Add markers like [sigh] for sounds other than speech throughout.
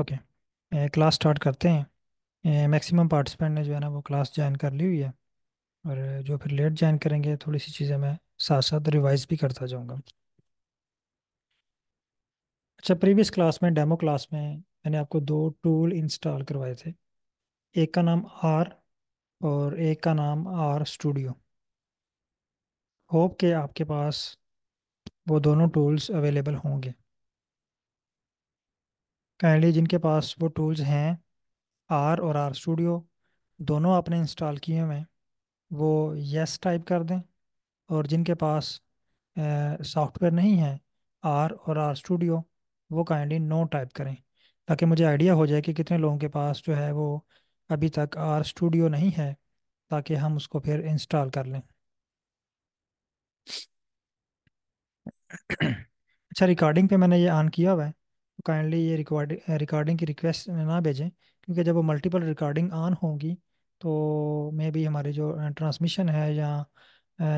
Okay class start करते हैं maximum participant ने जो है ना वो क्लास ज्वाइन कर ली हुई है और जो फिर लेट ज्वाइन करेंगे थोड़ी सी चीज़ें मैं साथ साथ रिवाइज भी करता जाऊँगा अच्छा प्रीवियस क्लास में डेमो क्लास में मैंने आपको दो टूल इंस्टॉल करवाए थे एक का नाम आर और एक का नाम आर स्टूडियो होप के आपके पास वो दोनों टूल्स अवेलेबल होंगे काइंडली जिनके पास वो टूल्स हैं आर और आर स्टूडियो दोनों आपने इंस्टॉल किए हुए हैं वो यस टाइप कर दें और जिनके पास सॉफ्टवेयर नहीं है आर और आर स्टूडियो वो काइंडली नो टाइप करें ताकि मुझे आइडिया हो जाए कि कितने लोगों के पास जो है वो अभी तक आर स्टूडियो नहीं है ताकि हम उसको फिर इंस्टॉल कर लें अच्छा रिकॉर्डिंग पे मैंने ये ऑन किया हुआ है काइंडली ये रिकॉर्ड रिकॉर्डिंग की रिक्वेस्ट ना भेजें क्योंकि जब वो मल्टीपल रिकॉर्डिंग ऑन होगी तो मे भी हमारे जो ट्रांसमिशन है या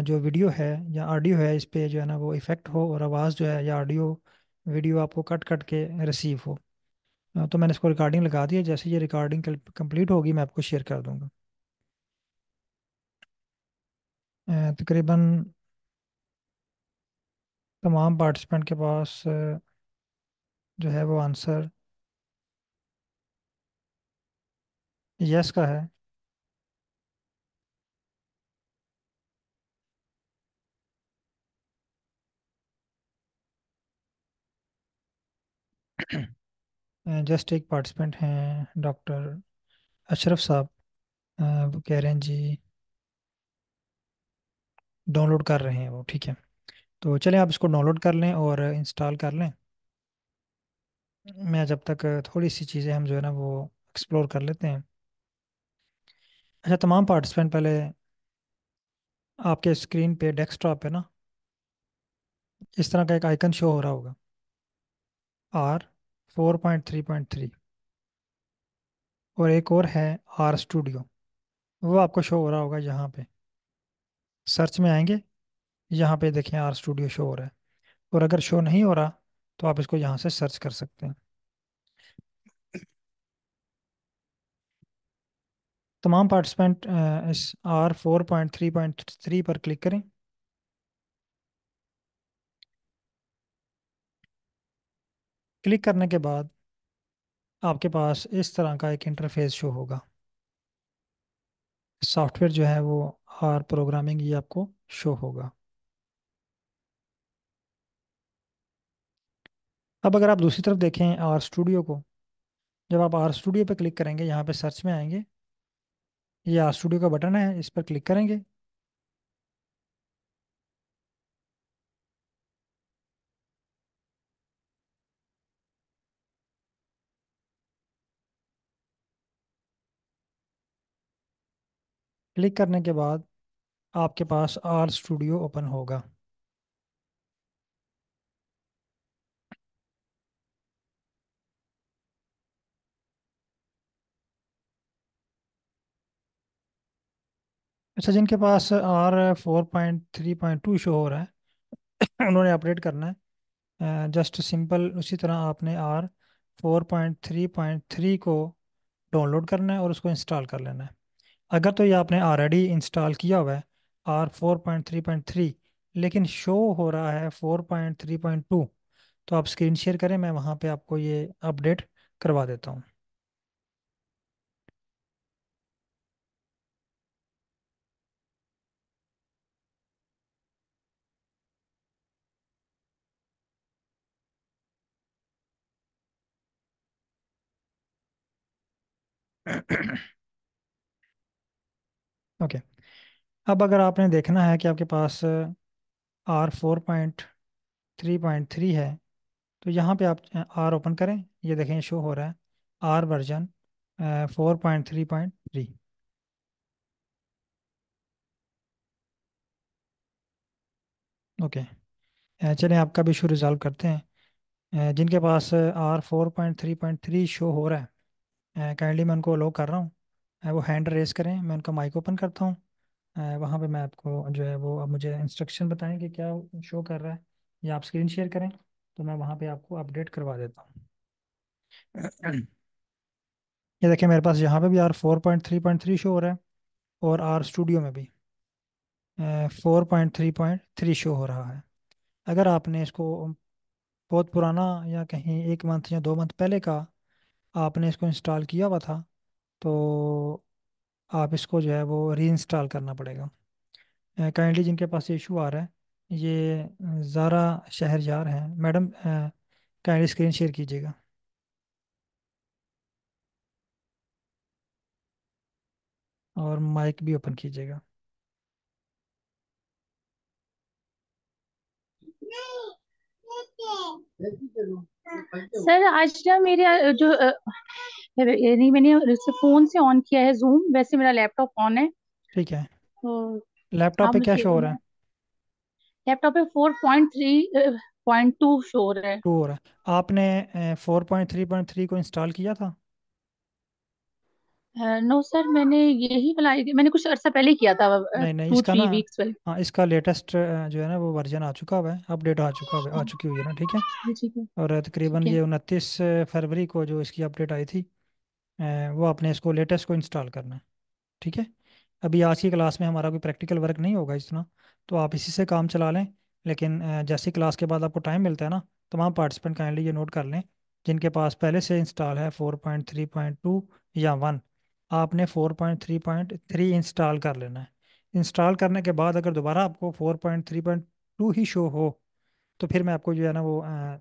जो वीडियो है या ऑडियो है इस पर जो है ना वो इफ़ेक्ट हो और आवाज़ जो है या ऑडियो वीडियो आपको कट कट के रिसीव हो तो मैंने इसको रिकॉर्डिंग लगा दी है जैसे ये रिकॉर्डिंग कंप्लीट होगी मैं आपको शेयर कर दूँगा तकरीबन तमाम पार्टिसिपेंट के पास जो है वो आंसर यस का है जस्ट [clears throat] एक पार्टिसिपेंट हैं डॉक्टर अशरफ साहब वो कह रहे हैं जी डाउनलोड कर रहे हैं वो ठीक है तो चलें आप इसको डाउनलोड कर लें और इंस्टॉल कर लें मैं जब तक थोड़ी सी चीज़ें हम जो है ना वो एक्सप्लोर कर लेते हैं अच्छा तमाम पार्टिसिपेंट पहले आपके स्क्रीन पे डेस्कटॉप पे ना इस तरह का एक आइकन शो हो रहा होगा R four point three point three और एक और है आर स्टूडियो वो आपको शो हो रहा होगा यहाँ पे सर्च में आएंगे यहाँ पे देखें आर स्टूडियो शो हो रहा है और अगर शो नहीं हो रहा तो आप इसको यहाँ से सर्च कर सकते हैं तमाम पार्टिसिपेंट इस R four point three point three पर क्लिक करें क्लिक करने के बाद आपके पास इस तरह का एक इंटरफेस शो होगा सॉफ्टवेयर जो है वो आर प्रोग्रामिंग ये आपको शो होगा अब अगर आप दूसरी तरफ देखें आर स्टूडियो को जब आप आर स्टूडियो पर क्लिक करेंगे यहाँ पर सर्च में आएंगे ये आर स्टूडियो का बटन है इस पर क्लिक करेंगे क्लिक करने के बाद आपके पास आर स्टूडियो ओपन होगा अच्छा जिनके पास R four point three point two show हो रहा है [coughs] उन्होंने अपडेट करना है जस्ट सिंपल उसी तरह आपने R four point three point three को डाउनलोड करना है और उसको इंस्टॉल कर लेना है अगर तो ये आपने ऑलरेडी इंस्टॉल किया हुआ है R four point three point three लेकिन शो हो रहा है four point three point two तो आप स्क्रीन शेयर करें मैं वहाँ पर आपको ये अपडेट करवा देता हूँ ओके okay. अब अगर आपने देखना है कि आपके पास R four point three point three है तो यहाँ पे आप आर ओपन करें ये देखें शो हो रहा है R version four point three point three okay चलें आपका भी इशू रिज़ॉल्व करते हैं जिनके पास R four point three point three show हो रहा है काइंडली मैं उनको अलाउ कर रहा हूँ वो हैंड रेस करें मैं उनका माइक ओपन करता हूँ वहाँ पे मैं आपको जो है वो अब मुझे इंस्ट्रक्शन बताएं कि क्या शो कर रहा है या आप स्क्रीन शेयर करें तो मैं वहाँ पे आपको अपडेट करवा देता हूँ ये देखिए मेरे पास यहाँ पे भी R four point three point three show हो रहा है और आर स्टूडियो में भी four point three point three show हो रहा है अगर आपने इसको बहुत पुराना या कहीं एक मंथ या दो मंथ पहले का आपने इसको इंस्टॉल किया हुआ था तो आप इसको जो है वो री इंस्टॉल करना पड़ेगा काइंडली जिनके पास इशू आ रहा है ये ज़ारा रहे हैं मैडम काइंडली स्क्रीन शेयर कीजिएगा और माइक भी ओपन कीजिएगा सर आज ना मेरे जो यानी मैंने फोन से ऑन किया है जूम वैसे मेरा लैपटॉप ऑन है ठीक है तो लैपटॉप पे क्या शो हो रहा है लैपटॉप पे four point three point two show हो रहा है हो रहा है आपने four point three point three को इंस्टॉल किया था नो सर मैंने यही वाला मैंने कुछ अरसा पहले किया था नहीं नहीं टू इसका ना वीक्स पहले हाँ इसका लेटेस्ट जो है ना वो वर्जन आ चुका हुआ है अपडेट आ चुका हुआ है- आ हाँ। चुकी हुई है ना ठीक है ठीक है और तकरीबन ये उनतीस फरवरी को जो इसकी अपडेट आई थी वो आपने इसको लेटेस्ट को इंस्टॉल करना है ठीक है अभी आज की क्लास में हमारा कोई प्रैक्टिकल वर्क नहीं होगा इतना तो आप इसी से काम चला लें लेकिन जैसी क्लास के बाद आपको टाइम मिलता है ना तमाम पार्टिसिपेंट काइंडली ये नोट कर लें जिनके पास पहले से इंस्टॉल है four point three point two या वन आपने 4.3.3 इंस्टॉल कर लेना है इंस्टॉल करने के बाद अगर दोबारा आपको 4.3.2 ही शो हो तो फिर मैं आपको जो है ना वो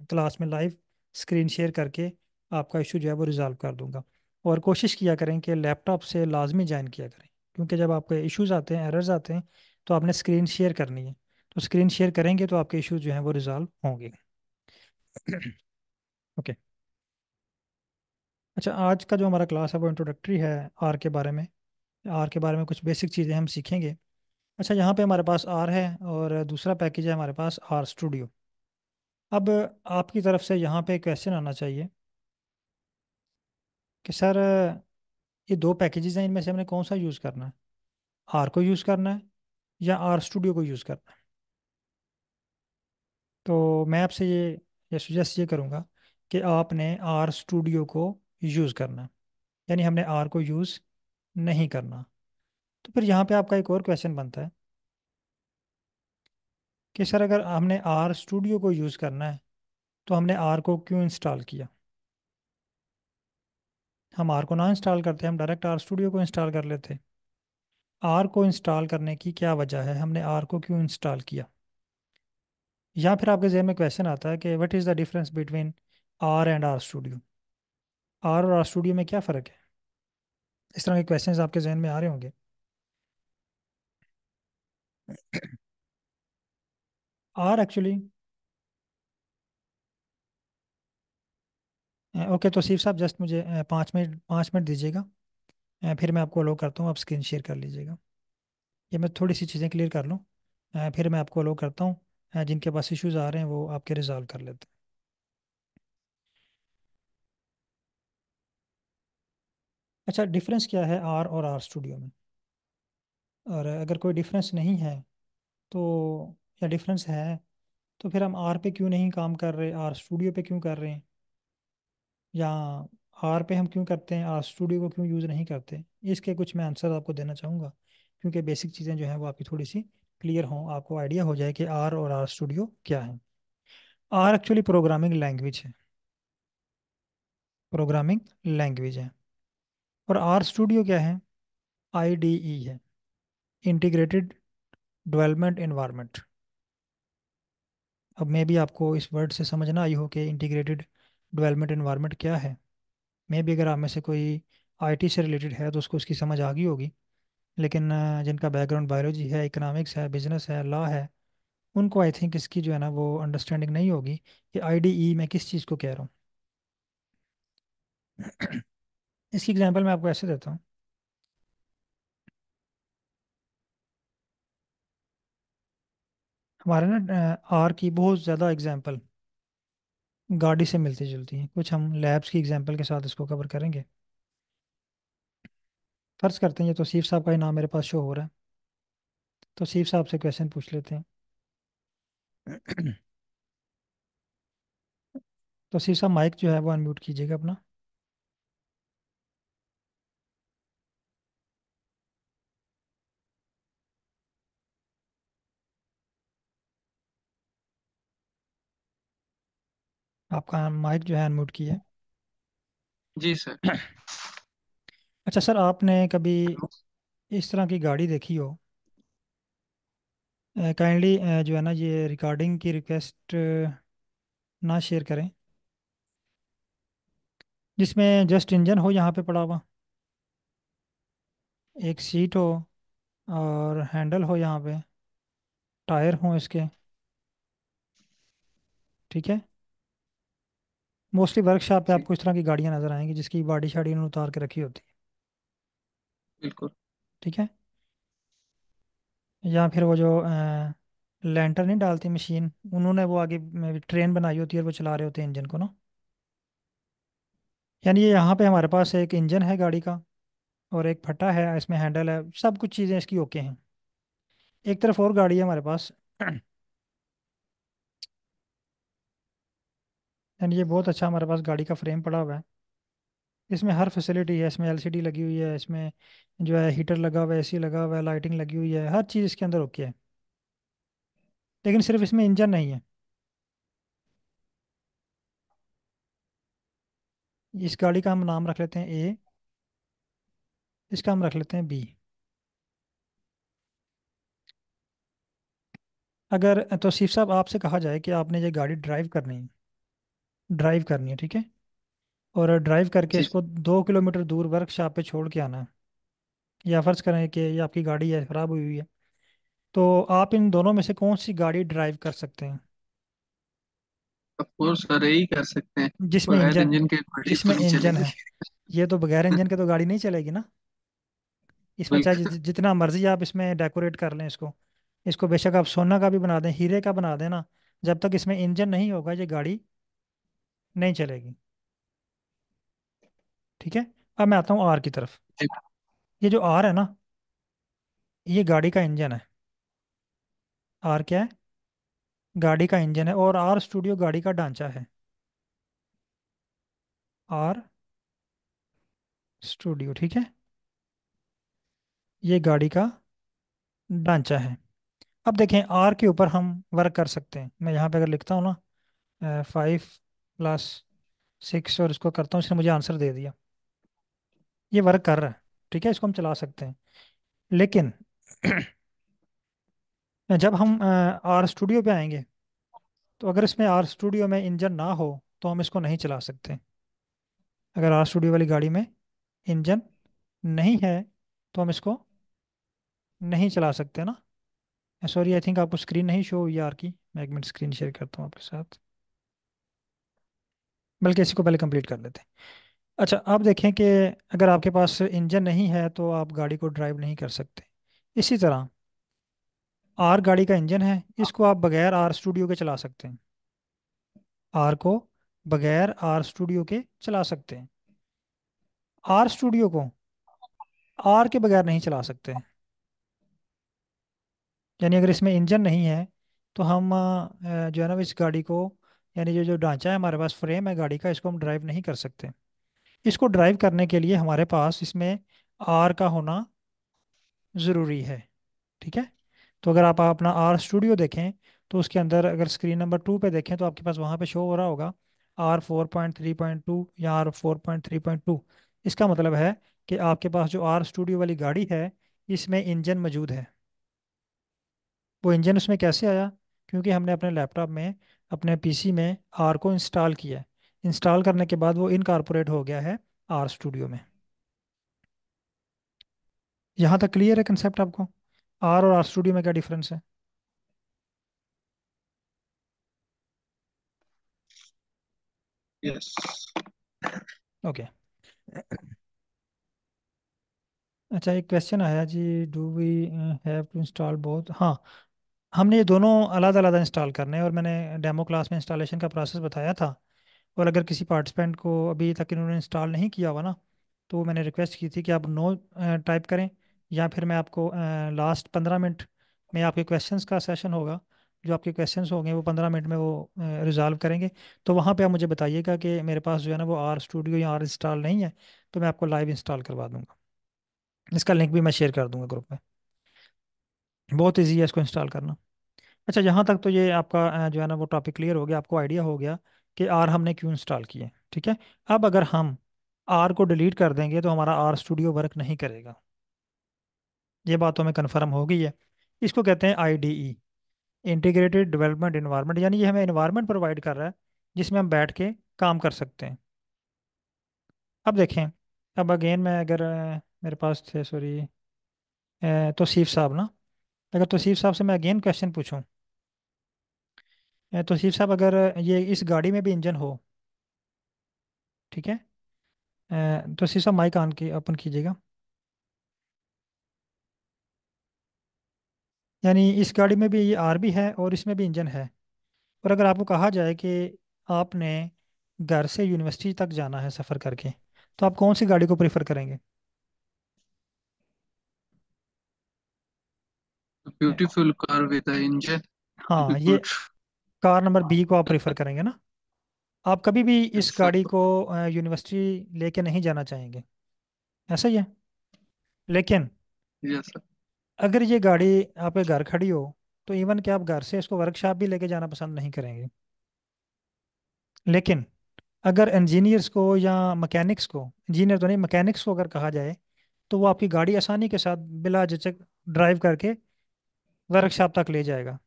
क्लास में लाइव स्क्रीन शेयर करके आपका इशू जो है वो रिज़ॉल्व कर दूंगा और कोशिश किया करें कि लैपटॉप से लाजमी ज्वाइन किया करें क्योंकि जब आपके इश्यूज आते हैं एरर्स आते हैं तो आपने स्क्रीन शेयर करनी है तो स्क्रीन शेयर करेंगे तो आपके इश्यूज जो हैं वो रिज़ॉल्व होंगे ओके [clears throat] okay. अच्छा आज का जो हमारा क्लास है वो इंट्रोडक्टरी है आर के बारे में आर के बारे में कुछ बेसिक चीज़ें हम सीखेंगे अच्छा यहाँ पे हमारे पास आर है और दूसरा पैकेज है हमारे पास आर स्टूडियो अब आपकी तरफ से यहाँ पे क्वेश्चन आना चाहिए कि सर ये दो पैकेजेस हैं इनमें से हमने कौन सा यूज़ करना है आर को यूज़ करना है या आर स्टूडियो को यूज़ करना है तो मैं आपसे ये ये सुजेस्ट ये करूँगा कि आपने आर स्टूडियो को यूज़ करना यानी हमने आर को यूज़ नहीं करना तो फिर यहाँ पे आपका एक और क्वेश्चन बनता है कि सर अगर हमने आर स्टूडियो को यूज़ करना है तो हमने आर को क्यों इंस्टॉल किया हम आर को ना इंस्टॉल करते हम डायरेक्ट आर स्टूडियो को इंस्टॉल कर लेते आर को इंस्टॉल करने की क्या वजह है हमने आर को क्यों इंस्टॉल किया या फिर आपके जहन में क्वेश्चन आता है कि what is the difference between R and R studio R और आर स्टूडियो में क्या फ़र्क है इस तरह के क्वेश्चंस आपके जहन में आ रहे होंगे आर एक्चुअली ओके तो सीफ साहब जस्ट मुझे पाँच मिनट पाँच मिनट दीजिएगा फिर मैं आपको अलो करता हूँ आप स्क्रीन शेयर कर लीजिएगा ये मैं थोड़ी सी चीज़ें क्लियर कर लूँ फिर मैं आपको अलो करता हूँ जिनके पास इश्यूज़ आ रहे हैं वो आपके रिजॉल्व कर लेते हैं अच्छा डिफरेंस क्या है आर और आर स्टूडियो में और अगर कोई डिफरेंस नहीं है तो या डिफरेंस है तो फिर हम आर पे क्यों नहीं काम कर रहे आर स्टूडियो पे क्यों कर रहे हैं या आर पे हम क्यों करते हैं आर स्टूडियो को क्यों यूज़ नहीं करते इसके कुछ मैं आंसर आपको देना चाहूँगा क्योंकि बेसिक चीज़ें जो हैं वो आपकी थोड़ी सी क्लियर हों आपको आइडिया हो जाए कि आर और आर स्टूडियो क्या है आर एक्चुअली प्रोग्रामिंग लैंग्वेज है प्रोग्रामिंग लैंग्वेज है और आर स्टूडियो क्या है आईडीई e है इंटीग्रेटेड डेवलपमेंट एनवायरनमेंट अब मे भी आपको इस वर्ड से समझना आई हो कि इंटीग्रेटेड डेवलपमेंट इन्वायरमेंट क्या है मे भी अगर आप में से कोई आईटी से रिलेटेड है तो उसको उसकी समझ आ गई होगी लेकिन जिनका बैकग्राउंड बायोलॉजी है इकोनॉमिक्स है बिजनेस है लॉ है उनको आई थिंक इसकी जो है ना वो अंडरस्टैंडिंग नहीं होगी कि आईडीई e मैं किस चीज़ को कह रहा हूँ इसकी एग्जाम्पल मैं आपको ऐसे देता हूँ हमारे ना आर की बहुत ज़्यादा एग्जांपल गाड़ी से मिलती जुलती हैं कुछ हम लैब्स की एग्जाम्पल के साथ इसको कवर करेंगे फ़र्ज़ करते हैं ये तोसीफ़ साहब का ही नाम मेरे पास शो हो रहा है तोसीफ़ साहब से क्वेश्चन पूछ लेते हैं तोसीफ़ साहब माइक जो है वो अनम्यूट कीजिएगा अपना आपका माइक जो है अनम्यूट की है जी सर अच्छा सर आपने कभी इस तरह की गाड़ी देखी हो काइंडली uh, uh, जो है ना ये रिकॉर्डिंग की रिक्वेस्ट uh, ना शेयर करें जिसमें जस्ट इंजन हो यहाँ पे पड़ा हुआ एक सीट हो और हैंडल हो यहाँ पे टायर हो इसके ठीक है मोस्टली वर्कशॉप पे आपको इस तरह की गाड़ियां नजर आएंगी जिसकी बॉडी शाड़ी उन्होंने उतार के रखी होती है बिल्कुल ठीक है या फिर वो जो लैंटर नहीं डालती मशीन उन्होंने वो आगे ट्रेन बनाई होती है और वो चला रहे होते हैं इंजन को ना यानी ये यहाँ पे हमारे पास एक इंजन है गाड़ी का और एक फट्टा है इसमें हैंडल है सब कुछ चीज़ें इसकी ओके हैं एक तरफ और गाड़ी है हमारे पास एंड ये बहुत अच्छा हमारे पास गाड़ी का फ्रेम पड़ा हुआ है इसमें हर फैसिलिटी है इसमें एलसीडी लगी हुई है इसमें जो है हीटर लगा हुआ है एसी लगा हुआ है लाइटिंग लगी हुई है हर चीज़ इसके अंदर ओके है लेकिन सिर्फ इसमें इंजन नहीं है इस गाड़ी का हम नाम रख लेते हैं ए इसका हम रख लेते हैं बी अगर तो सिफ़ साहब आपसे कहा जाए कि आपने ये गाड़ी ड्राइव करनी है ड्राइव करनी है ठीक है और ड्राइव करके इसको दो किलोमीटर दूर वर्कशॉप पे छोड़ के आना है या फर्ज करें कि ये आपकी गाड़ी है ख़राब हुई हुई है तो आप इन दोनों में से कौन सी गाड़ी ड्राइव कर सकते हैं ऑफ कोर्स ही कर सकते हैं जिसमें बगैर इंजन इंजन के गाड़ी तो जिसमें नहीं इंजन है चलेगी ये तो बगैर इंजन के तो गाड़ी नहीं चलेगी ना इसमें चाहे बिल्कुल तो। जितना मर्जी आप इसमें डेकोरेट कर लें इसको इसको बेशक आप सोना का भी बना दें हीरे का बना दें ना जब तक इसमें इंजन नहीं होगा ये गाड़ी नहीं चलेगी ठीक है अब मैं आता हूँ आर की तरफ ये जो आर है ना ये गाड़ी का इंजन है आर क्या है गाड़ी का इंजन है और आर स्टूडियो गाड़ी का ढांचा है आर स्टूडियो ठीक है ये गाड़ी का ढांचा है अब देखें आर के ऊपर हम वर्क कर सकते हैं मैं यहाँ पे अगर लिखता हूँ ना फाइव प्लस सिक्स और इसको करता हूँ इसने मुझे आंसर दे दिया ये वर्क कर रहा है ठीक है इसको हम चला सकते हैं लेकिन [clears throat] जब हम आर स्टूडियो पे आएंगे तो अगर इसमें आर स्टूडियो में इंजन ना हो तो हम इसको नहीं चला सकते अगर आर स्टूडियो वाली गाड़ी में इंजन नहीं है तो हम इसको नहीं चला सकते ना सॉरी आई थिंक आपको स्क्रीन नहीं शो हुई आर की मैं एक मिनट स्क्रीन शेयर करता हूँ आपके साथ बल्कि इसी को पहले कंप्लीट कर लेते हैं अच्छा आप देखें कि अगर आपके पास इंजन नहीं है तो आप गाड़ी को ड्राइव नहीं कर सकते इसी तरह आर गाड़ी का इंजन है इसको आप बगैर आर स्टूडियो के चला सकते हैं आर को बगैर आर स्टूडियो के चला सकते हैं आर स्टूडियो को आर के बगैर नहीं चला सकते यानी अगर इसमें इंजन नहीं है तो हम जो है ना इस गाड़ी को यानी ये जो ढांचा है हमारे पास फ्रेम है गाड़ी का इसको हम ड्राइव नहीं कर सकते इसको ड्राइव करने के लिए हमारे पास इसमें आर का होना ज़रूरी है ठीक है तो अगर आप अपना आर स्टूडियो देखें तो उसके अंदर अगर स्क्रीन नंबर टू पे देखें तो आपके पास वहाँ पे शो हो रहा होगा R four point three point two या R four point three point two इसका मतलब है कि आपके पास जो आर स्टूडियो वाली गाड़ी है इसमें इंजन मौजूद है वो इंजन उसमें कैसे आया क्योंकि हमने अपने लैपटॉप में अपने पीसी में आर को इंस्टॉल किया इंस्टॉल करने के बाद वो इनकॉर्पोरेट हो गया है आर स्टूडियो में यहाँ तक क्लियर है कंसेप्ट आपको आर और आर स्टूडियो में क्या डिफरेंस है यस yes. Okay okay. अच्छा एक क्वेश्चन आया जी do we have to install both हाँ हमने ये दोनों अलग अलग इंस्टॉल करने हैं और मैंने डेमो क्लास में इंस्टॉलेशन का प्रोसेस बताया था और अगर किसी पार्टिसिपेंट को अभी तक इन्होंने इंस्टॉल नहीं किया हुआ ना तो मैंने रिक्वेस्ट की थी कि आप नो टाइप करें या फिर मैं आपको लास्ट पंद्रह मिनट में आपके क्वेश्चंस का सेशन होगा जो आपके क्वेश्चंस होंगे वो पंद्रह मिनट में वो रिजॉल्व करेंगे तो वहाँ पे आप मुझे बताइएगा कि मेरे पास जो है ना वो आर स्टूडियो या आर इंस्टॉल नहीं है तो मैं आपको लाइव इंस्टॉल करवा दूँगा इसका लिंक भी मैं शेयर कर दूँगा ग्रुप में बहुत ईजी है इसको इंस्टॉल करना अच्छा यहाँ तक तो ये आपका जो है ना वो टॉपिक क्लियर हो गया आपको आइडिया हो गया कि आर हमने क्यों इंस्टॉल किए ठीक है अब अगर हम आर को डिलीट कर देंगे तो हमारा आर स्टूडियो वर्क नहीं करेगा ये बात तो हमें कन्फर्म हो गई है इसको कहते हैं आई इंटीग्रेटेड डेवलपमेंट इन्वायरमेंट यानी ये हमें इन्वायरमेंट प्रोवाइड कर रहा है जिसमें हम बैठ के काम कर सकते हैं अब देखें अब अगेन मैं अगर मेरे पास थे सॉरी तो सीफ साहब ना अगर तोसीफ़ साहब से मैं अगेन क्वेश्चन पूछूं तोसीफ़ साहब अगर ये इस गाड़ी में भी इंजन हो ठीक है तोसीफ़ साहब माइक ऑन की ओपन कीजिएगा यानी इस गाड़ी में भी ये आरबी है और इसमें भी इंजन है और अगर आपको कहा जाए कि आपने घर से यूनिवर्सिटी तक जाना है सफ़र करके तो आप कौन सी गाड़ी को प्रेफर करेंगे ब्यूटीफुल कार विद इंजन हाँ ये कार नंबर बी को आप प्रेफर करेंगे ना आप कभी भी इस गाड़ी को यूनिवर्सिटी लेके नहीं जाना चाहेंगे ऐसा ही है लेकिन अगर ये गाड़ी आपके घर खड़ी हो तो इवन कि आप घर से इसको वर्कशॉप भी लेके जाना पसंद नहीं करेंगे लेकिन अगर इंजीनियर्स को या मकैनिक्स को इंजीनियर तो नहीं मकैनिक्स को अगर कहा जाए तो वो आपकी गाड़ी आसानी के साथ बिला झिझक ड्राइव करके वर्कशॉप तक ले जाएगा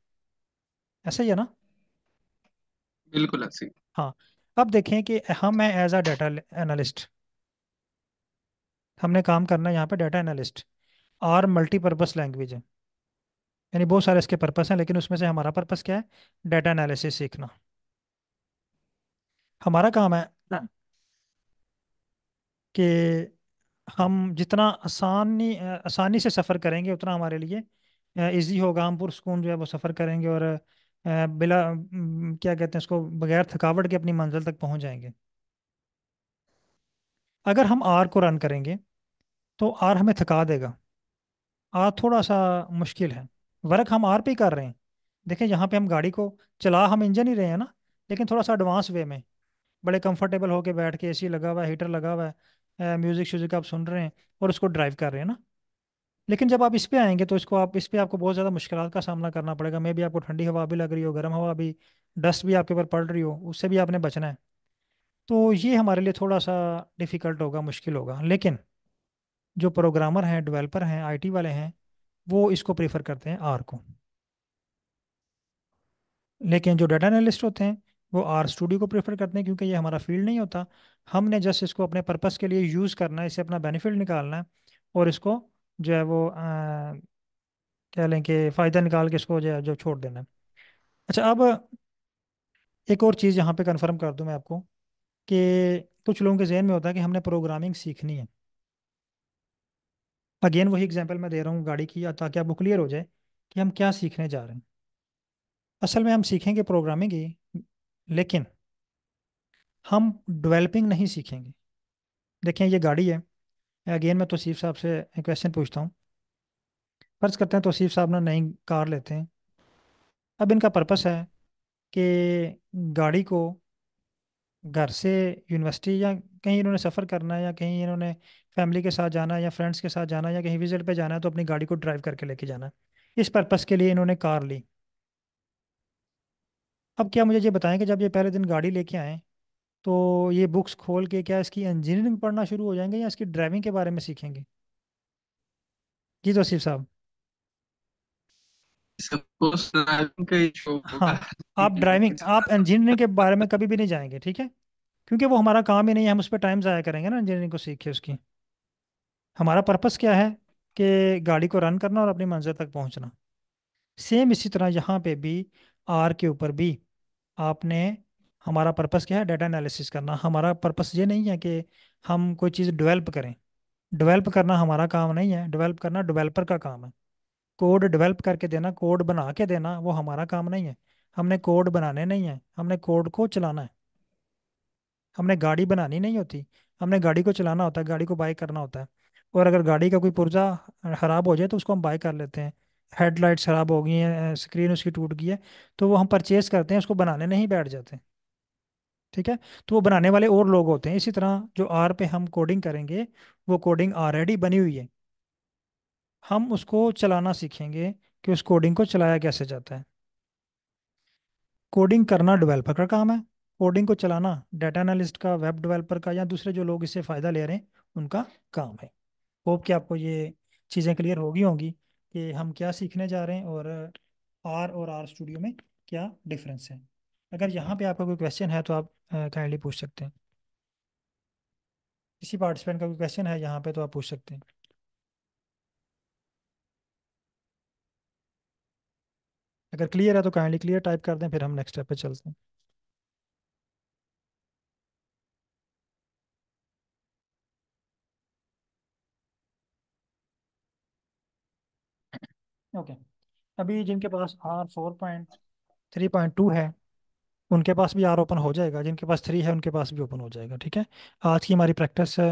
ऐसा ही है ना बिल्कुल ऐसे हाँ अब देखें कि हम हैं एज अ डाटा एनालिस्ट हमने काम करना है यहाँ पे data analyst R multipurpose language है यानी बहुत सारे इसके पर्पस हैं लेकिन उसमें से हमारा पर्पस क्या है डाटा एनालिसिस सीखना हमारा काम है ना, कि हम जितना आसानी आसानी से सफ़र करेंगे उतना हमारे लिए ईजी होगा हम पुरसकून जो है वो सफ़र करेंगे और बिला क्या कहते हैं उसको बगैर थकावट के अपनी मंजिल तक पहुंच जाएंगे अगर हम आर को रन करेंगे तो आर हमें थका देगा आर थोड़ा सा मुश्किल है वर्क हम आर पे कर रहे हैं देखें यहाँ पे हम गाड़ी को चला हम इंजन ही रहे हैं ना लेकिन थोड़ा सा एडवांस वे में बड़े कंफर्टेबल होके बैठ के एसी लगा हुआ है हीटर लगा हुआ है म्यूज़िक श्यूज़िक आप सुन रहे हैं और उसको ड्राइव कर रहे हैं ना लेकिन जब आप इस पे आएंगे तो इसको आप इस पे आपको बहुत ज़्यादा मुश्किल का सामना करना पड़ेगा मे भी आपको ठंडी हवा भी लग रही हो गर्म हवा भी डस्ट भी आपके ऊपर पड़ रही हो उससे भी आपने बचना है तो ये हमारे लिए थोड़ा सा डिफ़िकल्ट होगा मुश्किल होगा लेकिन जो प्रोग्रामर हैं डिवेलपर हैं आई वाले हैं वो इसको प्रेफर करते हैं आर को लेकिन जो डाटा एनालिस्ट होते हैं वो आर स्टूडियो को प्रेफर करते हैं क्योंकि ये हमारा फील्ड नहीं होता हमने जस्ट इसको अपने पर्पस के लिए यूज़ करना है इसे अपना बेनिफिट निकालना है और इसको जो है वो कह लें कि फ़ायदा निकाल के इसको जो है जो छोड़ देना है अच्छा अब एक और चीज़ यहाँ पे कंफर्म कर दूँ मैं आपको कि कुछ लोगों के जहन में होता है कि हमने प्रोग्रामिंग सीखनी है अगेन वही एग्जांपल मैं दे रहा हूँ गाड़ी की ताकि आपको क्लियर हो जाए कि हम क्या सीखने जा रहे हैं असल में हम सीखेंगे प्रोग्रामिंग ही लेकिन हम डेवलपिंग नहीं सीखेंगे देखें ये गाड़ी है अगेन मैं तोसीफ़ साहब से एक क्वेश्चन पूछता हूँ फ़र्ज़ करते हैं तोसीफ़ साहब ना नई कार लेते हैं अब इनका पर्पस है कि गाड़ी को घर से यूनिवर्सिटी या कहीं इन्होंने सफ़र करना है या कहीं इन्होंने फैमिली के साथ जाना है या फ्रेंड्स के साथ जाना है या कहीं विजिट पे जाना है तो अपनी गाड़ी को ड्राइव करके लेके जाना है इस पर्पस के लिए इन्होंने कार ली अब क्या मुझे ये बताएं कि जब ये पहले दिन गाड़ी लेके आएँ तो ये बुक्स खोल के क्या इसकी इंजीनियरिंग पढ़ना शुरू हो जाएंगे या इसकी ड्राइविंग के बारे में सीखेंगे जी जोसीफ तो साहब हाँ आप ड्राइविंग आप इंजीनियरिंग के बारे में कभी भी नहीं जाएंगे ठीक है क्योंकि वो हमारा काम ही नहीं है हम उस पर टाइम ज़ाया करेंगे ना इंजीनियरिंग को सीख के उसकी हमारा पर्पस क्या है कि गाड़ी को रन करना और अपनी मंजिल तक पहुंचना सेम इसी तरह यहाँ पे भी आर के ऊपर भी आपने हमारा पर्पस क्या है डाटा एनालिसिस करना हमारा पर्पस ये नहीं है कि हम कोई चीज़ डेवलप करें डेवलप करना हमारा काम नहीं है डेवलप करना डेवलपर का काम है कोड डेवलप करके देना कोड बना के देना वो हमारा काम नहीं है हमने कोड बनाने नहीं है हमने कोड को चलाना है हमने गाड़ी बनानी नहीं होती हमने गाड़ी को चलाना होता है गाड़ी को बाय करना होता है और अगर गाड़ी का कोई पुर्जा ख़राब हो जाए तो उसको हम बाय कर लेते हैं हेडलाइट्स ख़राब हो गई हैं स्क्रीन उसकी टूट गई है तो वो हम परचेज़ करते हैं उसको बनाने नहीं बैठ जाते हैं ठीक है तो वो बनाने वाले और लोग होते हैं इसी तरह जो आर पे हम कोडिंग करेंगे वो कोडिंग ऑलरेडी बनी हुई है हम उसको चलाना सीखेंगे कि उस कोडिंग को चलाया कैसे जाता है कोडिंग करना डेवलपर का काम है कोडिंग को चलाना डाटा एनालिस्ट का वेब डेवलपर का या दूसरे जो लोग इससे फ़ायदा ले रहे हैं उनका काम है होप कि आपको ये चीज़ें क्लियर होगी होंगी कि हम क्या सीखने जा रहे हैं और आर और आर स्टूडियो में क्या डिफरेंस है अगर यहाँ पे आपका कोई क्वेश्चन है तो आप काइंडली पूछ सकते हैं किसी पार्टिसिपेंट का कोई क्वेश्चन है यहाँ पे तो आप पूछ सकते हैं अगर क्लियर है तो काइंडली क्लियर टाइप कर दें फिर हम नेक्स्ट स्टेप पे चलते हैं ओके okay. अभी जिनके पास R four point three point two है उनके पास भी आर ओपन हो जाएगा जिनके पास थ्री है उनके पास भी ओपन हो जाएगा ठीक है आज की हमारी प्रैक्टिस है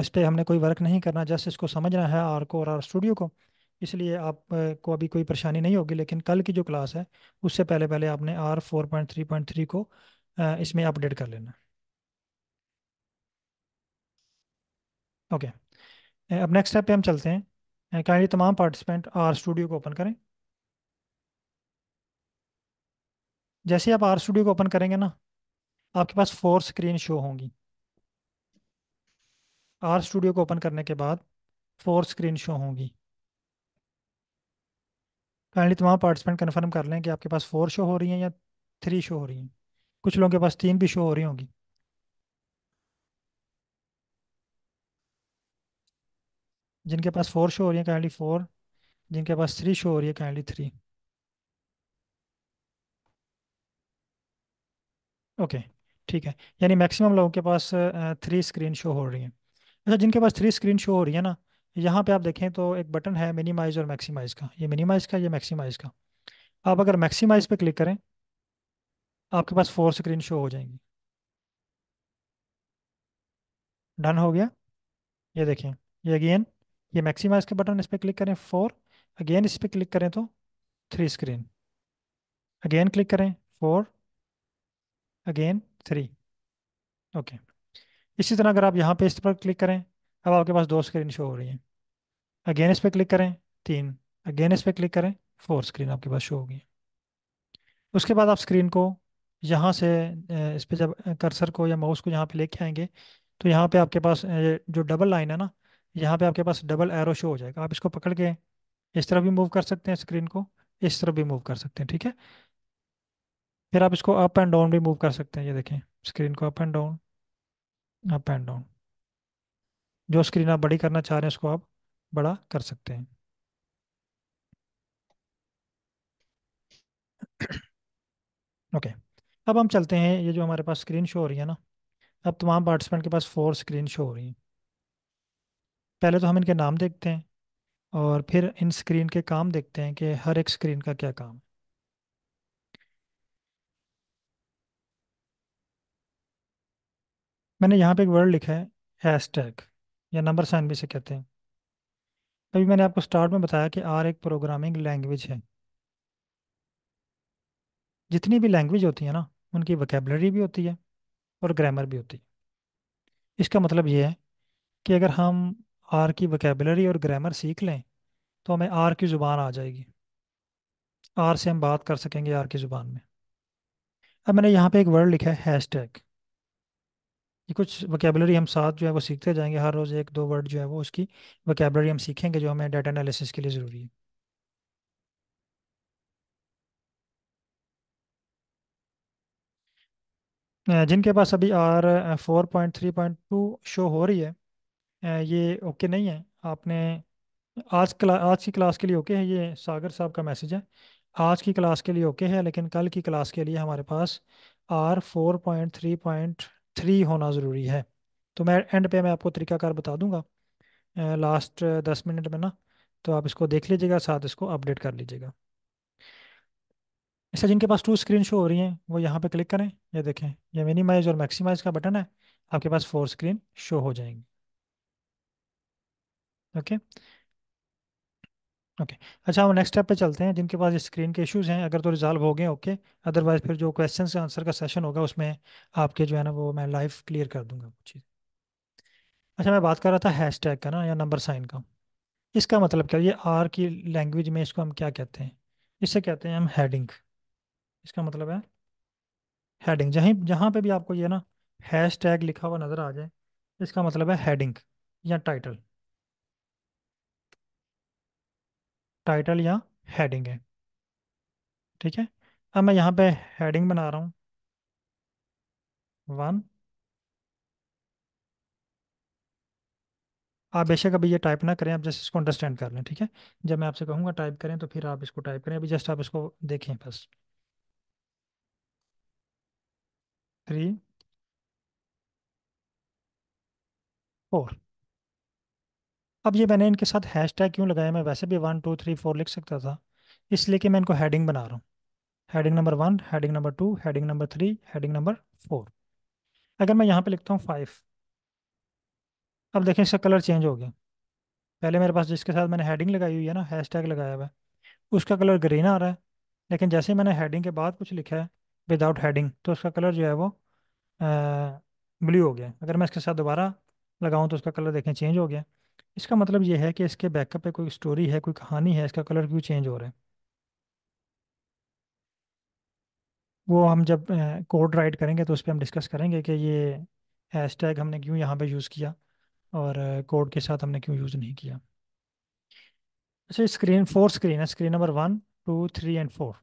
इस पर हमने कोई वर्क नहीं करना जस्ट इसको समझना है आर को और आर स्टूडियो को इसलिए आपको अभी कोई परेशानी नहीं होगी लेकिन कल की जो क्लास है उससे पहले पहले आपने R four point three point three को इसमें अपडेट कर लेना ओके okay. अब नेक्स्ट स्टेप पे हम चलते हैं काइंडली तमाम पार्टिसिपेंट आर स्टूडियो को ओपन करें जैसे आप आर स्टूडियो को ओपन करेंगे ना आपके पास फोर स्क्रीन शो होंगी आर स्टूडियो को ओपन करने के बाद फोर स्क्रीन शो होंगी काइंडली तमाम पार्टिसिपेंट कन्फर्म कर लें कि आपके पास फोर शो हो रही हैं या थ्री शो हो रही हैं कुछ लोगों के पास तीन भी शो हो रही होंगी जिनके पास फोर शो हो रही है काइंडली फोर जिनके पास थ्री शो हो रही है काइंडली थ्री ओके ठीक है यानी मैक्सिमम लोगों के पास थ्री स्क्रीन शो हो रही हैं अच्छा जिनके पास थ्री स्क्रीन शो हो रही है ना यहाँ पे आप देखें तो एक बटन है मिनिमाइज और मैक्सिमाइज का ये मिनिमाइज का ये मैक्सिमाइज का आप अगर मैक्सिमाइज पे क्लिक करें आपके पास फोर स्क्रीन शो हो जाएंगी डन हो गया ये देखें ये अगेन ये मैक्सिमाइज के बटन इस पर क्लिक करें फोर अगेन इस पर क्लिक करें तो थ्री स्क्रीन अगेन क्लिक करें फोर अगेन थ्री ओके इसी तरह अगर आप यहाँ पे इस पर क्लिक करें अब आपके पास दो स्क्रीन शो हो रही है अगेन इस पर क्लिक करें तीन अगेन इस पर क्लिक करें फोर स्क्रीन आपके पास शो होगी उसके बाद आप स्क्रीन को यहाँ से इस पर जब कर्सर को या माउस को यहाँ पे लेके आएंगे तो यहाँ पे आपके पास जो डबल लाइन है ना यहाँ पे आपके पास डबल एरो शो हो जाएगा आप इसको पकड़ के इस तरफ भी मूव कर सकते हैं स्क्रीन को इस तरफ भी मूव कर सकते हैं ठीक है फिर आप इसको अप एंड डाउन भी मूव कर सकते हैं ये देखें स्क्रीन को up and down up and down जो स्क्रीन आप बड़ी करना चाह रहे हैं उसको आप बड़ा कर सकते हैं ओके okay. अब हम चलते हैं ये जो हमारे पास स्क्रीन शो हो रही है ना अब तमाम पार्टिसिपेंट के पास फोर स्क्रीन शो हो रही हैं पहले तो हम इनके नाम देखते हैं और फिर इन स्क्रीन के काम देखते हैं कि हर एक स्क्रीन का क्या काम है मैंने यहाँ पे एक वर्ड लिखा है हैश टैग या नंबर साइन भी से कहते हैं अभी मैंने आपको स्टार्ट में बताया कि आर एक प्रोग्रामिंग लैंग्वेज है जितनी भी लैंग्वेज होती है ना उनकी वकेबलरी भी होती है और ग्रामर भी होती है इसका मतलब ये है कि अगर हम आर की वकेबलरी और ग्रामर सीख लें तो हमें आर की ज़ुबान आ जाएगी आर से हम बात कर सकेंगे आर की ज़ुबान में अब मैंने यहाँ पे एक वर्ड लिखा है हैश टैग ये कुछ वकेबलरी हम साथ जो है वो सीखते जाएंगे हर रोज़ एक दो वर्ड जो है वो उसकी वकेबलरी हम सीखेंगे जो हमें डाटा एनालिसिस के लिए ज़रूरी है जिनके पास अभी R four point three point two show हो रही है ये ओके नहीं है आपने आज क्ला आज की क्लास के लिए ओके है ये सागर साहब का मैसेज है आज की क्लास के लिए ओके है लेकिन कल की क्लास के लिए हमारे पास R four point three point three होना ज़रूरी है तो मैं एंड पे मैं आपको तरीकाकार बता दूंगा लास्ट दस मिनट में ना तो आप इसको देख लीजिएगा साथ इसको अपडेट कर लीजिएगा इससे अच्छा, जिनके पास टू स्क्रीन शो हो रही हैं वो यहाँ पे क्लिक करें ये देखें ये मिनिमाइज और मैक्सिमाइज का बटन है आपके पास फोर स्क्रीन शो हो जाएंगे ओके okay? ओके अच्छा हम नेक्स्ट स्टेप पे चलते हैं जिनके पास स्क्रीन के इश्यूज हैं अगर तो रिजॉल्व हो गए ओके अदरवाइज फिर जो क्वेश्चन आंसर का सेशन होगा उसमें आपके जो है ना वो मैं लाइव क्लियर कर दूंगा वो चीज़ अच्छा मैं बात कर रहा था हैश टैग का ना या नंबर साइन का इसका मतलब क्या ये आर की लैंग्वेज में इसको हम क्या कहते हैं इससे कहते हैं हम हैडिंग इसका मतलब है हैडिंग जहीं जहाँ पर भी आपको ये ना हैश टैग लिखा हुआ नज़र आ जाए इसका मतलब है हैडिंग या टाइटल टाइटल या हेडिंग है ठीक है अब मैं यहाँ पे हेडिंग बना रहा हूँ वन आप बेशक अभी ये टाइप ना करें आप जस्ट इसको अंडरस्टैंड कर लें ठीक है जब मैं आपसे कहूँगा टाइप करें तो फिर आप इसको टाइप करें अभी जस्ट आप इसको देखें बस थ्री फोर अब ये मैंने इनके साथ टैग क्यों लगाया मैं वैसे भी वन टू थ्री फोर लिख सकता था इसलिए कि मैं इनको हैडिंग बना रहा हूँ heading number one heading number two heading number three heading number four अगर मैं यहाँ पे लिखता हूँ फाइव अब देखें इसका कलर चेंज हो गया पहले मेरे पास जिसके साथ मैंने हेडिंग लगाई हुई है ना हैश टैग लगाया हुआ है उसका कलर ग्रीन आ रहा है लेकिन जैसे ही मैंने हेडिंग के बाद कुछ लिखा है विदाउट हेडिंग तो उसका कलर जो है वो ब्लू हो गया अगर मैं इसके साथ दोबारा लगाऊँ तो उसका कलर देखें चेंज हो गया इसका मतलब ये है कि इसके बैकअप पे कोई स्टोरी है कोई कहानी है इसका कलर क्यों चेंज हो रहा है वो हम जब कोड राइट करेंगे तो उस पर हम डिस्कस करेंगे कि ये टैग हमने क्यों यहाँ पे यूज़ किया और कोड के साथ हमने क्यों यूज़ नहीं किया अच्छा स्क्रीन फोर स्क्रीन है screen number one two three and four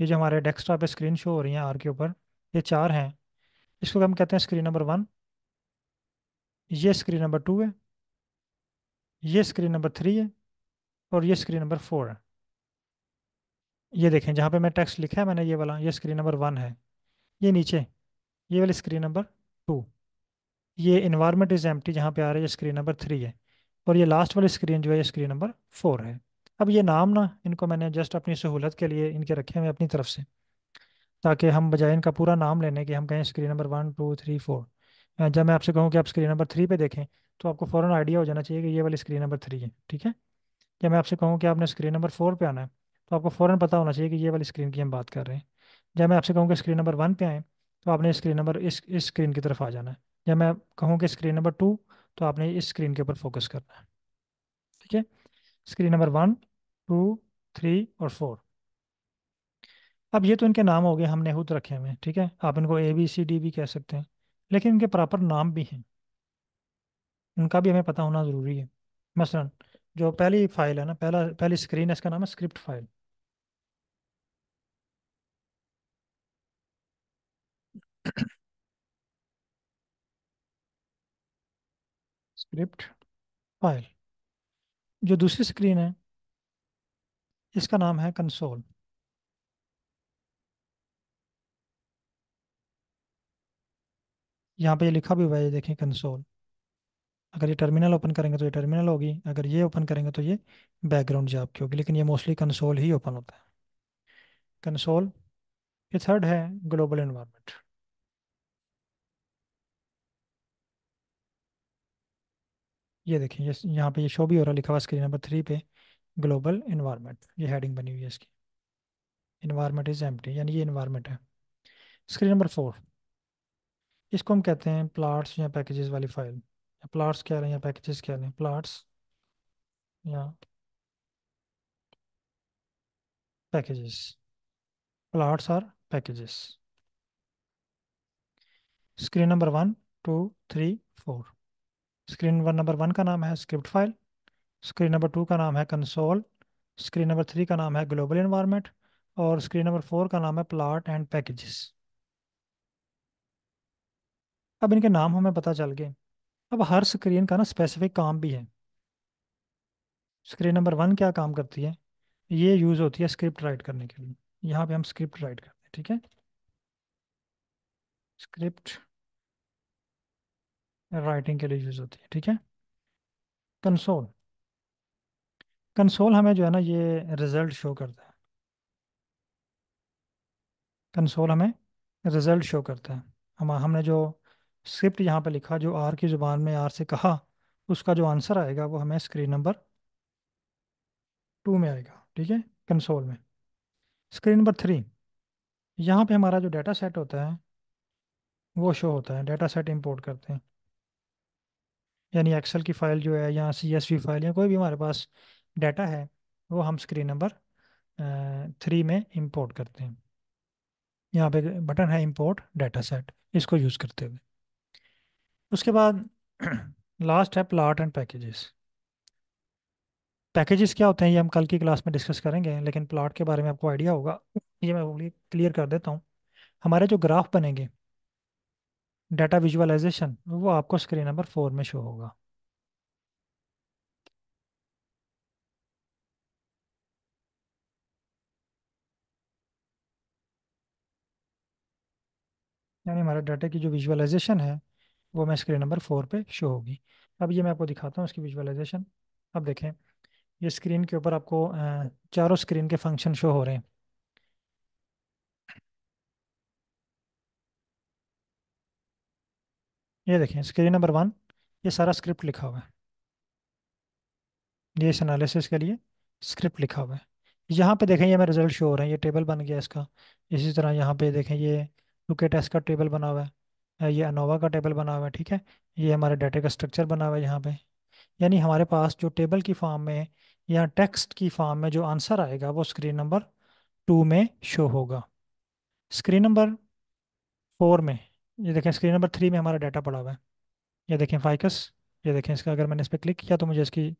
ये जो हमारे डेस्कटॉप पे स्क्रीन शो हो रही हैं आर के ऊपर ये चार हैं इसको हम कहते हैं स्क्रीन नंबर वन ये स्क्रीन नंबर टू है ये स्क्रीन नंबर थ्री है और ये स्क्रीन नंबर फोर है ये देखें जहाँ पे मैं टेक्स्ट लिखा है मैंने ये वाला ये स्क्रीन नंबर वन है ये नीचे ये वाली स्क्रीन नंबर टू ये इन्वायरमेंट इज़ एम्प्टी जहाँ पे आ रहा है ये स्क्रीन नंबर थ्री है और ये लास्ट वाली स्क्रीन जो है ये स्क्रीन नंबर फोर है अब ये नाम ना इनको मैंने जस्ट अपनी सहूलत के लिए इनके रखे हुए अपनी तरफ से ताकि हम बजाय इनका पूरा नाम लेने के हम कहें screen number one two three four जब मैं आपसे कहूँ कि आप स्क्रीन नंबर थ्री पे देखें तो आपको फ़ौरन आइडिया हो जाना चाहिए कि ये वाली स्क्रीन नंबर थ्री है ठीक है या मैं आपसे कहूँ कि आपने स्क्रीन नंबर फोर पर आना है तो आपको फ़ौर पता होना चाहिए कि ये वाली स्क्रीन की हम बात कर रहे हैं या मैं आपसे कहूँ कि स्क्रीन नंबर वन पर आएँ तो आपने स्क्रीन नंबर इस इस स्क्रीन की तरफ आ जाना है या मैं कहूँ कि स्क्रीन नंबर टू तो आपने इस स्क्रीन के ऊपर फोकस करना है ठीक है screen number one two three और फोर अब ये तो इनके नाम हो गए हमने खुद रखे हुए हैं ठीक है आप इनको ए बी सी डी भी कह सकते हैं लेकिन इनके प्रॉपर नाम भी हैं उनका भी हमें पता होना ज़रूरी है मसलन जो पहली फाइल है ना पहला पहली स्क्रीन है इसका नाम है स्क्रिप्ट फाइल स्क्रिप्ट फाइल जो दूसरी स्क्रीन है इसका नाम है कंसोल यहाँ पे ये लिखा भी हुआ है देखें कंसोल अगर ये टर्मिनल ओपन करेंगे तो ये टर्मिनल होगी अगर ये ओपन करेंगे तो ये बैकग्राउंड जॉब की होगी लेकिन ये मोस्टली कंसोल ही ओपन होता है कंसोल ये थर्ड है ग्लोबल इन्वायरमेंट ये देखिए ये यहाँ पे ये शो भी हो रहा है लिखा हुआ स्क्रीन नंबर थ्री पे ग्लोबल इन्वायरमेंट ये हेडिंग बनी हुई है इसकी इन्वायरमेंट इज एम्प्टी यानी ये इन्वायरमेंट है स्क्रीन नंबर फोर इसको हम कहते हैं प्लाट्स या पैकेजेस वाली फाइल प्लाट्स क्या रहे हैं पैकेजेस क्या रहे हैं प्लाट्स या packages plots or packages screen number one two three four screen number number one का नाम है script file screen number two का नाम है कंसोल स्क्रीन नंबर थ्री का नाम है ग्लोबल इन्वायरमेंट और स्क्रीन नंबर फोर का नाम है प्लाट एंड पैकेजेस अब इनके नाम हमें पता चल गए अब हर स्क्रीन का ना स्पेसिफिक काम भी है स्क्रीन नंबर वन क्या काम करती है ये यूज़ होती है स्क्रिप्ट राइट करने के लिए यहाँ पे हम स्क्रिप्ट राइट करते हैं ठीक है स्क्रिप्ट राइटिंग के लिए यूज़ होती है ठीक है कंसोल कंसोल हमें जो है ना ये रिज़ल्ट शो करता है कंसोल हमें रिज़ल्ट शो करता है हम हमने जो स्क्रिप्ट यहाँ पर लिखा जो आर की ज़ुबान में आर से कहा उसका जो आंसर आएगा वो हमें स्क्रीन नंबर टू में आएगा ठीक है कंसोल में स्क्रीन नंबर थ्री यहाँ पे हमारा जो डाटा सेट होता है वो शो होता है डाटा सेट इंपोर्ट करते हैं यानी एक्सेल की फ़ाइल जो है या सी एस वी फाइल या कोई भी हमारे पास डाटा है वो हम स्क्रीन नंबर थ्री में इंपोर्ट करते हैं यहाँ पे बटन है इंपोर्ट डाटा सेट इसको यूज़ करते हुए उसके बाद लास्ट [clears throat] है प्लाट एंड पैकेजेस पैकेजेस क्या होते हैं ये हम कल की क्लास में डिस्कस करेंगे लेकिन प्लाट के बारे में आपको आइडिया होगा ये मैं क्लियर कर देता हूँ हमारे जो ग्राफ बनेंगे डाटा विजुअलाइजेशन वो आपको स्क्रीन नंबर फोर में शो होगा यानी हमारे डाटा की जो विजुअलाइजेशन है वो मैं स्क्रीन नंबर फोर पे शो होगी अब ये मैं आपको दिखाता हूँ इसकी विजुअलाइजेशन अब देखें ये स्क्रीन के ऊपर आपको चारों स्क्रीन के फंक्शन शो हो रहे हैं ये देखें स्क्रीन नंबर वन ये सारा स्क्रिप्ट लिखा हुआ है ये इस एनालिसिस के लिए स्क्रिप्ट लिखा हुआ है यहाँ पे देखें ये मेरे रिजल्ट शो हो रहा है ये टेबल बन गया इसका इसी तरह यहाँ पे देखें ये के टेस्ट का टेबल बना हुआ है ये अनोवा का टेबल बना हुआ है ठीक है ये हमारे डाटा का स्ट्रक्चर बना हुआ है यहाँ पे यानी हमारे पास जो टेबल की फॉर्म में या टेक्स्ट की फॉर्म में जो आंसर आएगा वो स्क्रीन नंबर टू में शो होगा स्क्रीन नंबर फोर में ये देखें स्क्रीन नंबर थ्री में हमारा डाटा पड़ा हुआ है ये देखें फाइकस ये देखें इसका अगर मैंने इस पर क्लिक किया तो मुझे इसकी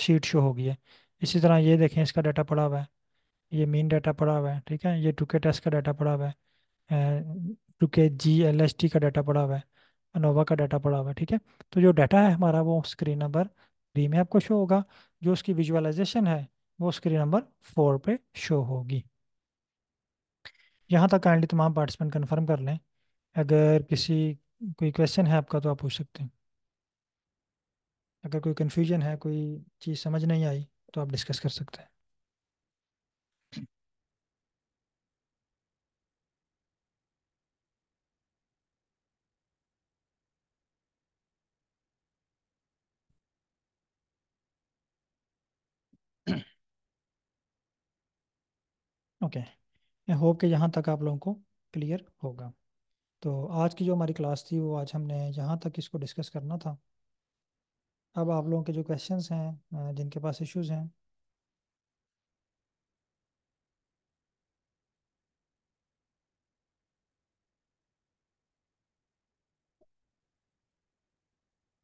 शीट शो होगी है इसी तरह ये देखें इसका डाटा पड़ा हुआ है ये मेन डाटा पड़ा हुआ है ठीक है ये टू के टेस्ट का डाटा पड़ा हुआ है रुके जी एल एस टी का डाटा पड़ा हुआ है अनोवा का डाटा पड़ा हुआ है ठीक है तो जो डाटा है हमारा वो स्क्रीन नंबर थ्री में आपको शो होगा जो उसकी विजुअलाइजेशन है वो स्क्रीन नंबर फोर पे शो होगी यहाँ तक काइंडली तमाम पार्टिसिपेंट कन्फर्म कर लें अगर किसी कोई क्वेश्चन है आपका तो आप पूछ सकते हैं अगर कोई कन्फ्यूजन है कोई चीज़ समझ नहीं आई तो आप डिस्कस कर सकते हैं ओके आई होप कि यहाँ तक आप लोगों को क्लियर होगा तो आज की जो हमारी क्लास थी वो आज हमने यहाँ तक इसको डिस्कस करना था अब आप लोगों के जो क्वेश्चंस हैं जिनके पास इश्यूज हैं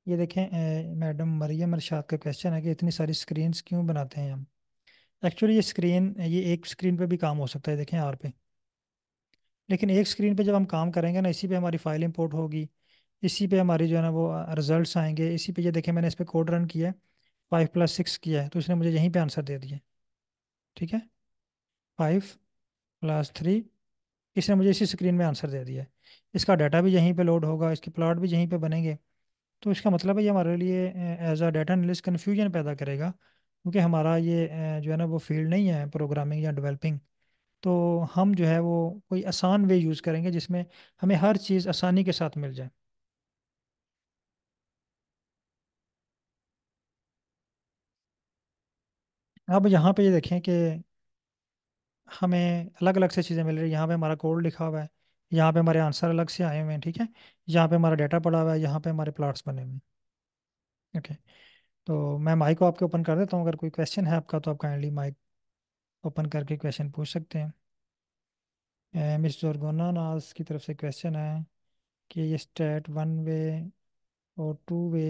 ये देखें मैडम मरियम अरशाद का क्वेश्चन है कि इतनी सारी स्क्रीन्स क्यों बनाते हैं हम एक्चुअली ये स्क्रीन ये एक स्क्रीन पे भी काम हो सकता है देखें आर पे लेकिन एक स्क्रीन पे जब हम काम करेंगे ना इसी पे हमारी फाइल इंपोर्ट होगी इसी पे हमारी जो है ना वो रिजल्ट्स आएंगे इसी पे ये देखें मैंने इस पर कोड रन किया है फाइव प्लस सिक्स किया है तो इसने मुझे यहीं पे आंसर दे दिया ठीक है फाइव प्लस थ्री इसने मुझे इसी स्क्रीन में आंसर दे दिया है इसका डाटा भी यहीं पर लोड होगा इसके प्लाट भी यहीं पर बनेंगे तो इसका मतलब है ये हमारे लिए as a data analyst confusion पैदा करेगा क्योंकि हमारा ये जो है ना वो फील्ड नहीं है प्रोग्रामिंग या डेवलपिंग तो हम जो है वो कोई आसान वे यूज़ करेंगे जिसमें हमें हर चीज़ आसानी के साथ मिल जाए अब यहाँ पे ये देखें कि हमें अलग अलग से चीज़ें मिल रही है यहाँ पे हमारा कोड लिखा हुआ है यहाँ पे हमारे आंसर अलग से आए हुए हैं ठीक है यहाँ पे हमारा डाटा पड़ा हुआ है यहाँ पे हमारे प्लाट्स बने हुए हैं ओके तो मैं माइक को आपके ओपन कर देता हूँ अगर कोई क्वेश्चन है आपका तो आप काइंडली माइक ओपन करके क्वेश्चन पूछ सकते हैं मिस जोरगोना नाज की तरफ से क्वेश्चन है कि ये स्टेट वन वे और टू वे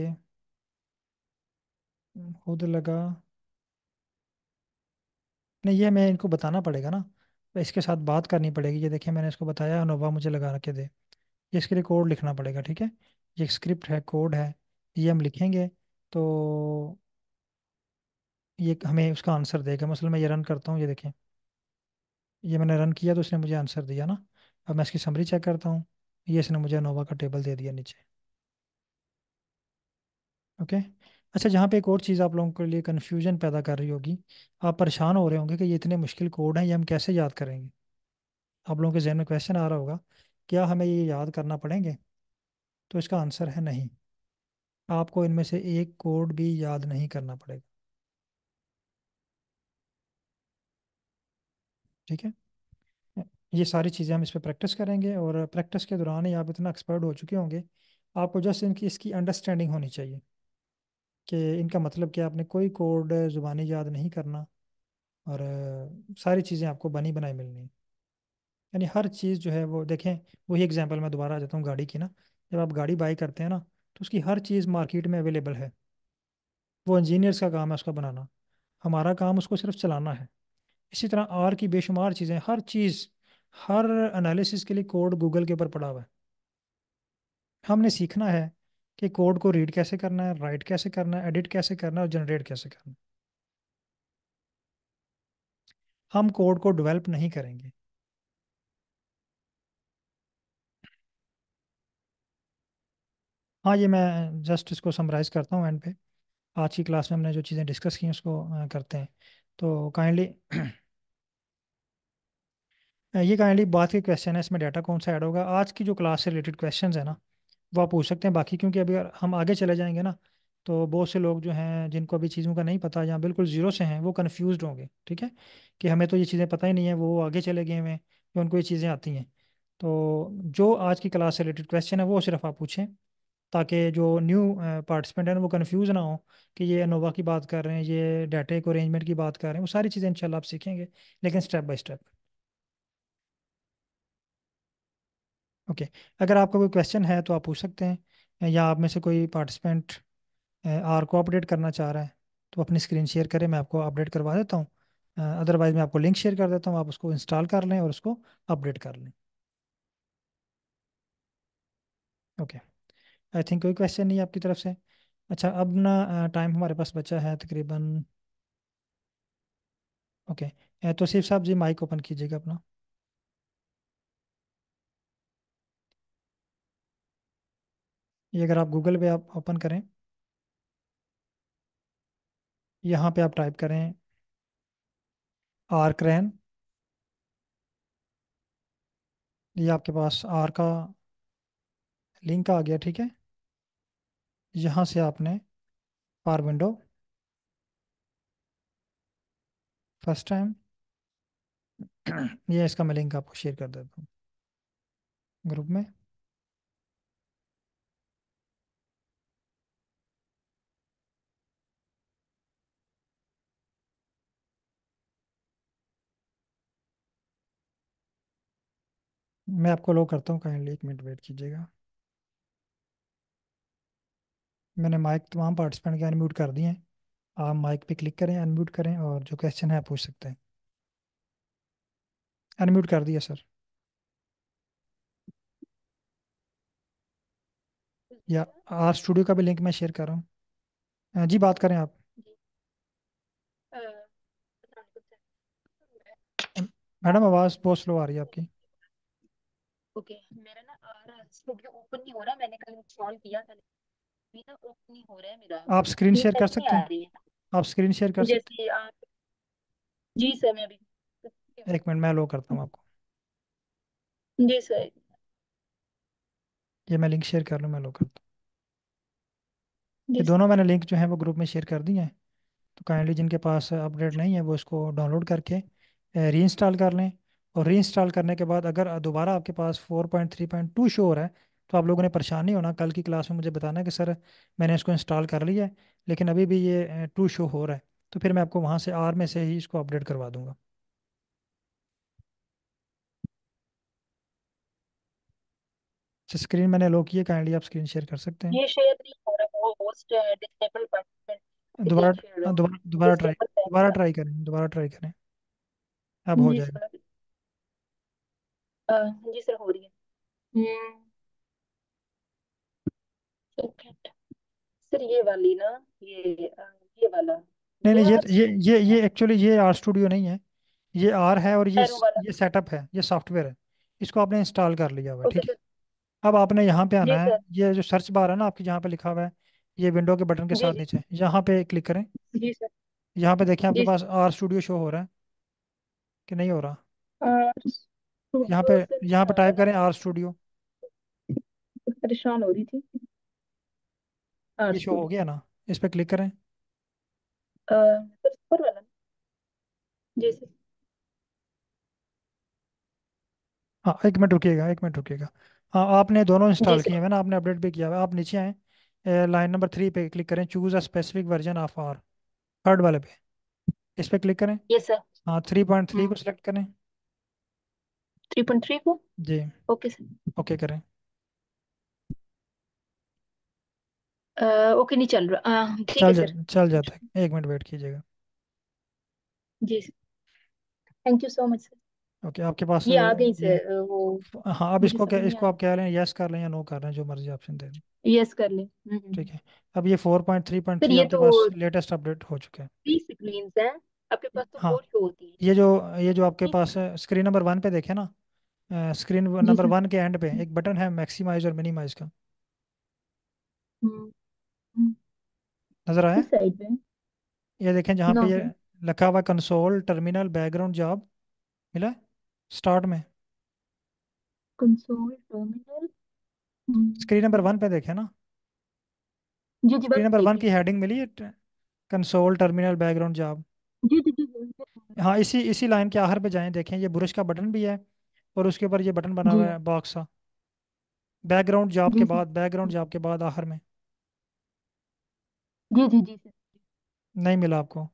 खुद लगा नहीं ये मैं इनको बताना पड़ेगा ना इसके साथ बात करनी पड़ेगी ये देखिए मैंने इसको बताया अनोवा मुझे लगा के दे इसके लिए कोड लिखना पड़ेगा ठीक है ये स्क्रिप्ट है कोड है ये हम लिखेंगे तो ये हमें उसका आंसर देगा मसल मैं ये रन करता हूँ ये देखें ये मैंने रन किया तो उसने मुझे आंसर दिया ना अब मैं इसकी समरी चेक करता हूँ ये इसने मुझे नोवा का टेबल दे दिया नीचे ओके अच्छा जहाँ पे एक और चीज़ आप लोगों के लिए कन्फ्यूजन पैदा कर रही होगी आप परेशान हो रहे होंगे कि ये इतने मुश्किल कोड हैं ये हम कैसे याद करेंगे आप लोगों के जहन में क्वेश्चन आ रहा होगा क्या हमें ये याद करना पड़ेंगे तो इसका आंसर है नहीं आपको इनमें से एक कोड भी याद नहीं करना पड़ेगा ठीक है ये सारी चीज़ें हम इस पर प्रैक्टिस करेंगे और प्रैक्टिस के दौरान ही आप इतना एक्सपर्ट हो चुके होंगे आपको जस्ट इनकी इसकी अंडरस्टैंडिंग होनी चाहिए कि इनका मतलब क्या आपने कोई कोड ज़ुबानी याद नहीं करना और सारी चीज़ें आपको बनी बनाई मिलनी यानी हर चीज़ जो है वो देखें वही एग्जांपल मैं दोबारा आ जाता हूँ गाड़ी की ना जब आप गाड़ी बाई करते हैं ना तो उसकी हर चीज़ मार्केट में अवेलेबल है वो इंजीनियर्स का काम है उसका बनाना हमारा काम उसको सिर्फ चलाना है इसी तरह आर की बेशुमार चीज़ें हर चीज़ हर एनालिसिस के लिए कोड गूगल के ऊपर पड़ा हुआ है हमने सीखना है कि कोड को रीड कैसे करना है राइट कैसे करना है एडिट कैसे करना है और जनरेट कैसे करना है हम कोड को डेवलप नहीं करेंगे हाँ ये मैं जस्ट इसको समराइज करता हूँ एंड पे आज की क्लास में हमने जो चीज़ें डिस्कस की उसको करते हैं तो काइंडली [clears throat] ये काइंडली बात के क्वेश्चन है इसमें डाटा कौन सा ऐड होगा आज की जो क्लास से रिलेटेड क्वेश्चन है ना वो आप पूछ सकते हैं बाकी क्योंकि अभी हम आगे चले जाएंगे ना तो बहुत से लोग जो हैं जिनको अभी चीज़ों का नहीं पता या बिल्कुल ज़ीरो से हैं वो कन्फ्यूज होंगे ठीक है कि हमें तो ये चीज़ें पता ही नहीं है वो आगे चले गए हुए हैं उनको ये चीज़ें आती हैं तो जो आज की क्लास से रिलेटेड क्वेश्चन है वो सिर्फ आप पूछें ताकि जो न्यू पार्टिसिपेंट हैं वो कन्फ्यूज़ ना हो कि ये अनोवा की बात कर रहे हैं ये डाटा को अरेंजमेंट की बात कर रहे हैं वो सारी चीज़ें इंशाल्लाह आप सीखेंगे लेकिन स्टेप बाय स्टेप ओके अगर आपका कोई क्वेश्चन है तो आप पूछ सकते हैं या आप में से कोई पार्टिसिपेंट आर को अपडेट करना चाह रहा है तो अपनी स्क्रीन शेयर करें मैं आपको अपडेट करवा देता हूँ अदरवाइज़ मैं आपको लिंक शेयर कर देता हूँ आप उसको इंस्टॉल कर लें और उसको अपडेट कर लें ओके okay. आई थिंक कोई क्वेश्चन नहीं आपकी तरफ से अच्छा अब ना टाइम हमारे पास बचा है तकरीबन ओके okay. तो सिर्फ साहब जी माइक ओपन कीजिएगा अपना ये अगर आप गूगल पे आप ओपन करें यहाँ पे आप टाइप करें आर क्रैन ये आपके पास आर का लिंक आ गया ठीक है यहां से आपने पार विंडो फर्स्ट टाइम ये इसका मैं लिंक आपको शेयर कर देता हूँ ग्रुप में मैं आपको लो करता हूँ काइंडली एक मिनट वेट कीजिएगा मैंने माइक तमाम पार्टिसिपेंट के अनम्यूट कर दिए हैं आप माइक पे क्लिक करें अनम्यूट करें और जो क्वेश्चन है पूछ सकते हैं अनम्यूट कर दिया सर या आर स्टूडियो का भी लिंक मैं शेयर कर रहा हूँ जी बात करें आप मैडम आवाज बहुत स्लो आ रही है आपकी ओके okay, मेरा ना आर स्टूडियो ओपन नहीं हो रहा मैंने कल इंस्टॉल किया था आप स्क्रीन शेयर कर सकते हैं आप स्क्रीन शेयर कर सकते हैं जी सर मैं अभी एक मिनट मैं लो करता हूँ आपको जी सर ये मैं लिंक शेयर कर लूँ मैं लो करता हूँ ये दोनों मैंने लिंक जो है वो ग्रुप में शेयर कर दी हैं तो काइंडली जिनके पास अपडेट नहीं है वो इसको डाउनलोड करके री कर लें और री करने के बाद अगर दोबारा आपके पास four point three point two show हो रहा है तो आप लोगों ने परेशान नहीं होना कल की क्लास में मुझे बताना कि सर मैंने इसको इंस्टॉल कर लिया है लेकिन अभी भी ये टू शो हो रहा है तो फिर मैं आपको वहाँ से आर में से ही इसको अपडेट करवा दूँगा अच्छा, स्क्रीन मैंने लो की है काइंडली आप स्क्रीन शेयर कर सकते हैं ये शेयर नहीं हो रहा वो होस्ट डिसेबल पार्टिसिपेंट दोबारा दोबारा दोबारा ट्राई दोबारा ट्राई करें दोबारा ट्राई करें अब हो जाएगा जी सर हो रही है हम्म। सर ये वाली ना ये ये वाला नहीं नहीं ये ये ये ये एक्चुअली ये आर स्टूडियो नहीं है ये आर है और ये ये सेटअप है ये सॉफ्टवेयर है इसको आपने इंस्टॉल कर लिया हुआ है ठीक है अब आपने यहाँ पे आना है ये जो सर्च बार है ना आपके जहाँ पे लिखा हुआ है ये विंडो के बटन के साथ नीचे यहाँ पे क्लिक करें यहाँ पे देखें आपके पास आर स्टूडियो शो हो रहा है कि नहीं हो रहा यहाँ पे यहाँ पे टाइप करें आर स्टूडियो परेशान हो रही थी ये अच्छा। शो हो गया ना इस पर क्लिक करें ऊपर वाला जैसे हाँ एक मिनट रुकिएगा एक मिनट रुकिएगा हाँ आपने दोनों इंस्टॉल किए हैं ना आपने अपडेट भी किया है आप नीचे आएँ लाइन नंबर थ्री पे क्लिक करें choose a specific version of R third वाले पे इस पर क्लिक करें यस सर हाँ थ्री पॉइंट थ्री को सिलेक्ट करें थ्री पॉइंट थ्री को जी ओके सर ओके करें अ, ओके नहीं चल रहा अ, ठीक है चल जा सर चल जाता है एक मिनट वेट कीजिएगा जी thank you so much sir okay आपके पास ये आ गई ये सर वो हाँ अब मुझे इसको क्या समझ में इसको आ आप क्या लें यस कर लें या नो कर लें जो मर्जी ऑप्शन दे दें यस कर ले ठीक है अब ये four point three point three ये आपके तो पास लेटेस्ट अपडेट हो चुके हैं थ्री स्क्रीन्स हैं आपके पास तो हाँ फोर शो होती है ये जो ये जो आपके ठीक पास स्क्रीन नंबर वन पे देखे ना स्क्रीन जी नंबर सर वन के एंड पे एक बटन है मैक्सिमाइज और मिनिमाइज का हम्म, नजर आया साइड में ये देखें जहाँ पे ये लिखा हुआ कंसोल टर्मिनल बैकग्राउंड जॉब मिला स्टार्ट में console terminal screen number one पे देखें ना जी जी स्क्रीन नंबर वन की हेडिंग मिली है कंसोल टर्मिनल बैकग्राउंड जॉब जी जी जी हाँ इसी इसी लाइन के आखिर पे जाएं देखें ये ब्रश का बटन भी है और उसके ऊपर ये बटन बना हुआ है बॉक्स का बैकग्राउंड जॉब के बाद बैकग्राउंड जॉब के बाद आखिर में जी जी जी सर नहीं मिला आपको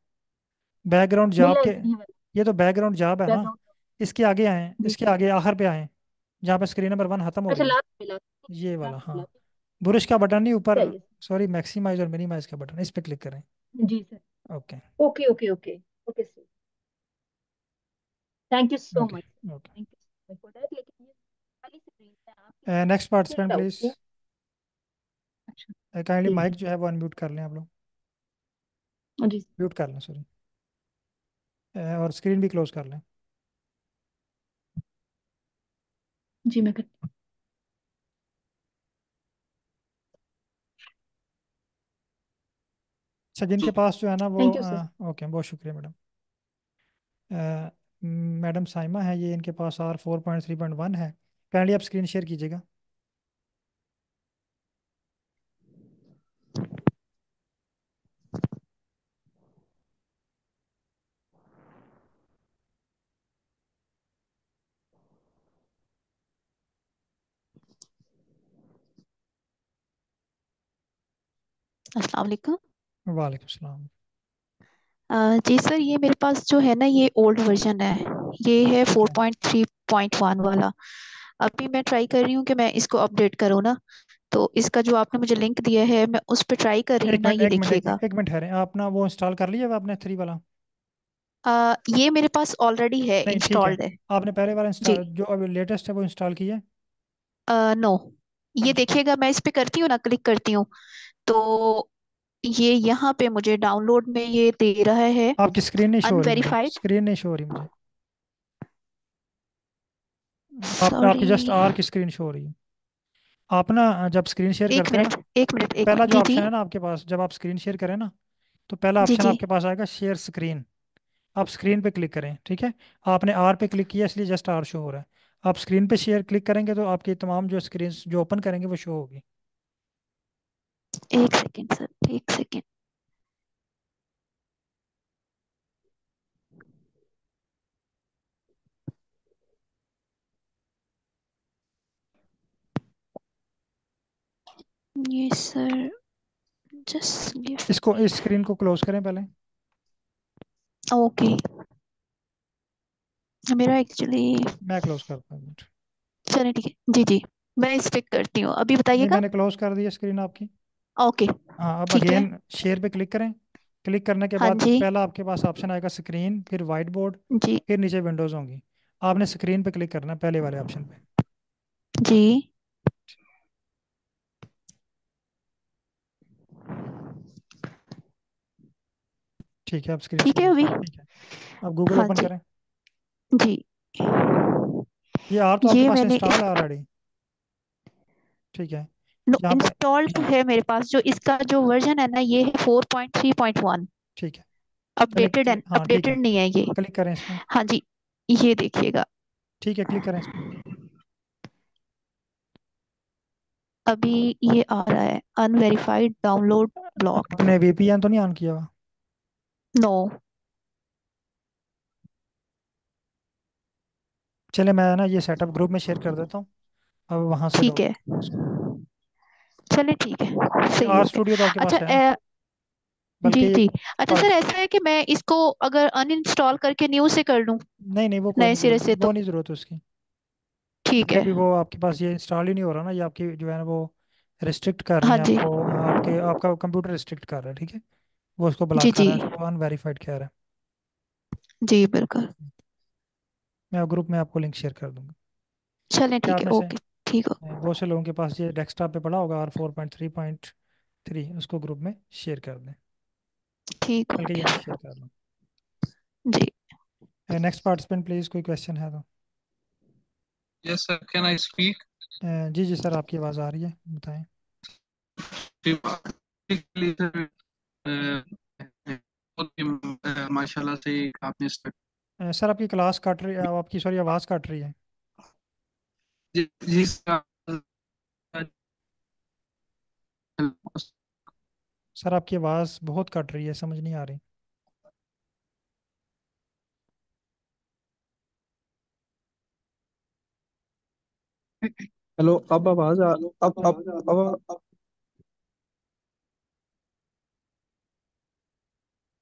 बैकग्राउंड जॉब मिला के जी वाला ये तो बैकग्राउंड जॉब है ना हाँ। बैकग्राउंड इसके आगे आए जी इसके जी आगे आखिर पे आए जहाँ पे स्क्रीन नंबर वन खत्म हो अच्छा रही लास्ट मिला ये वाला लास्ट हाँ मिला बुरुश का बटन नहीं ऊपर सॉरी मैक्सिमाइज और मिनिमाइज का बटन इस पे क्लिक करें जी sir okay okay okay okay okay sir thank you so okay much sir okay thank you so much for that next participant please है काइंडली माइक जो है वो अनम्यूट कर लें आप लोग हाँ जी म्यूट कर लें सॉरी और स्क्रीन भी क्लोज कर लें जी मैं कर अच्छा जिनके पास जो है ना वो आ, ओके बहुत शुक्रिया मैडम मैडम साइमा है ये इनके पास R four point three point one है काइंडली आप स्क्रीन शेयर कीजिएगा अस्सलाम जी सर ये मेरे पास जो है ना ये ओल्ड वर्जन है ये है 4.3.1 अच्छा। वाला अभी मैं ट्राई कर रही हूँ कि मैं इसको अपडेट करूँ ना तो इसका जो आपने मुझे लिंक दिया है मैं उस पर ट्राई कर रही हूँ ना ये देखिएगा एक मिनट है आप ना वो इंस्टॉल कर लिया आपने थ्री वाला आ, ये मेरे पास ऑलरेडी है इंस्टॉल्ड है।, है आपने पहले वाला इंस्टॉल जो अभी लेटेस्ट है वो इंस्टॉल किया नो ये अच्छा। देखिएगा मैं इस पर करती हूँ ना क्लिक करती हूँ तो ये यहाँ पे मुझे डाउनलोड में ये दे रहा है आपकी स्क्रीन नहीं शो हो रही मुझे स्क्रीन नहीं शो हो रही मुझे आप, आपकी जस्ट आर की स्क्रीन शो हो रही है आप ना जब स्क्रीन शेयर एक करते मिनट हैं एक मिनट एक पहला जो जी ऑप्शन है ना आपके पास जब आप स्क्रीन शेयर करें ना तो पहला जी ऑप्शन जी आपके पास आएगा शेयर स्क्रीन आप स्क्रीन पे क्लिक करें ठीक है आपने आर पे क्लिक किया इसलिए जस्ट आर शो हो रहा है आप स्क्रीन पे शेयर क्लिक करेंगे तो आपकी तमाम जो स्क्रीन जो ओपन करेंगे वो शो होगी एक सेकेंड सर एक सेकेंड ये सर जस्ट इसको इस स्क्रीन को क्लोज करें पहले ओके okay. मेरा एक्चुअली मैं क्लोज करता हूं चलिए ठीक है जी जी मैं इस करती हूं अभी बताइएगा मैंने क्लोज कर दिया स्क्रीन आपकी ओके हाँ अब अगेन शेयर पे क्लिक करें क्लिक करने के हाँ बाद जी पहला आपके पास ऑप्शन आएगा स्क्रीन फिर व्हाइट बोर्ड जी फिर नीचे विंडोज होंगी आपने स्क्रीन पे क्लिक करना पहले वाले ऑप्शन पे जी ठीक है आप स्क्रीन ठीक है अभी ठीक है आप गूगल हाँ ओपन जी करें जी ये आर तो आपके पास मैंने इंस्टॉल है ऑलरेडी ठीक है नो इंस्टॉल्ड है मेरे पास जो इसका जो वर्जन है ना ये है फोर पॉइंट 4.3.1 ठीक है अपडेटेड हाँ, है अपडेटेड नहीं है ये क्लिक करें इसमें हाँ जी ये देखिएगा ठीक है क्लिक करें इसमें अभी ये आ रहा है अनवेरिफाइड डाउनलोड ब्लॉक आपने वीपीएन तो नहीं ऑन किया हुआ नो चले मैं ना ये सेटअप ग्रुप में शेयर कर देता हूँ अब वहां से ठीक है चले ठीक है सही आर स्टूडियो तो आपके अच्छा पास है जी बल्कि जी अच्छा सर ऐसा है कि मैं इसको अगर अनइंस्टॉल करके न्यू से कर लूं नहीं नहीं वो कोई नए नहीं सिरे से तो। वो तो नहीं जरूरत उसकी ठीक है क्योंकि वो आपके पास ये इंस्टॉल ही नहीं हो रहा ना ये आपकी जो है ना वो रिस्ट्रिक्ट कर रही हाँ है जी आपको आपके आपका कंप्यूटर रिस्ट्रिक्ट कर रहा है ठीक है वो उसको जी ब्लॉक कर जी रहा है उसको अनवेरीफाइड कह रहा है जी बिल्कुल मैं ग्रुप में आपको लिंक शेयर कर दूंगा चलें क्या ठीक है आपने से ओके ठीक हो बहुत से लोगों के पास ये डेस्कटॉप पे पड़ा होगा R four point three point three उसको ग्रुप में शेयर कर दें ठीक हो गया शेयर कर लो जी नेक्स्ट पार्टिसिपेंट प्लीज कोई क्वेश्चन है तो yes sir can I speak जी जी सर आपकी आवाज आ रही है बताएं uh, माशाल्लाह से आपने सर uh, आपकी क्लास काट uh, रही है आपकी सॉरी आवाज काट रही है सर आपकी आवाज बहुत कट रही है समझ नहीं आ रही हेलो अब आवाज अब अब अब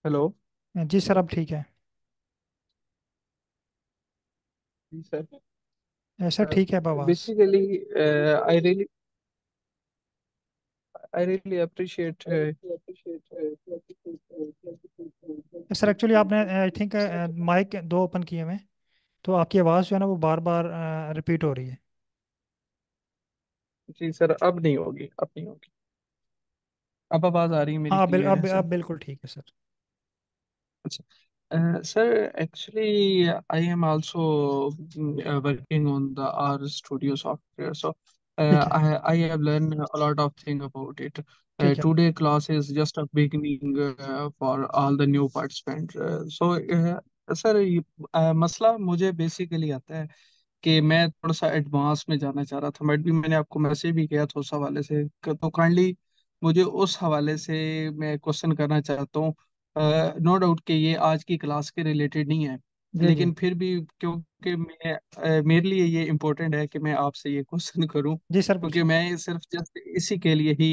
हेलो जी सर अब ठीक है जी सर ऐसा ठीक है बाबा basically I really I really appreciate sir actually आपने आई थिंक माइक दो ओपन किए हुए तो आपकी आवाज़ जो है ना वो बार बार रिपीट हो रही है जी सर अब नहीं होगी अब नहीं होगी अब आवाज़ आ रही है मेरी हाँ बिल, अब अब बिल्कुल ठीक है सर अच्छा Uh, sir, actually, I am also mm, uh, working on the R Studio software. So uh, ठीक है I, I have learned a lot of thing about it. Uh, ठीक है today class is just a beginning uh, for all the new participants. Uh, so, uh, sir, ये, uh, मसला मुझे basically आता है कि मैं थोड़ा सा एडवांस में जाना चाह रहा था बट भी मैंने आपको मैसेज भी किया था उस हवाले से क- तो काइंडली मुझे उस हवाले से मैं क्वेश्चन करना चाहता हूँ नो डाउट कि ये आज की क्लास के रिलेटेड नहीं है लेकिन फिर भी क्योंकि मैं मेरे लिए ये इम्पोर्टेंट है कि मैं आपसे ये क्वेश्चन [laughs] करूं जी सर क्योंकि मैं सिर्फ जस्ट इसी के लिए ही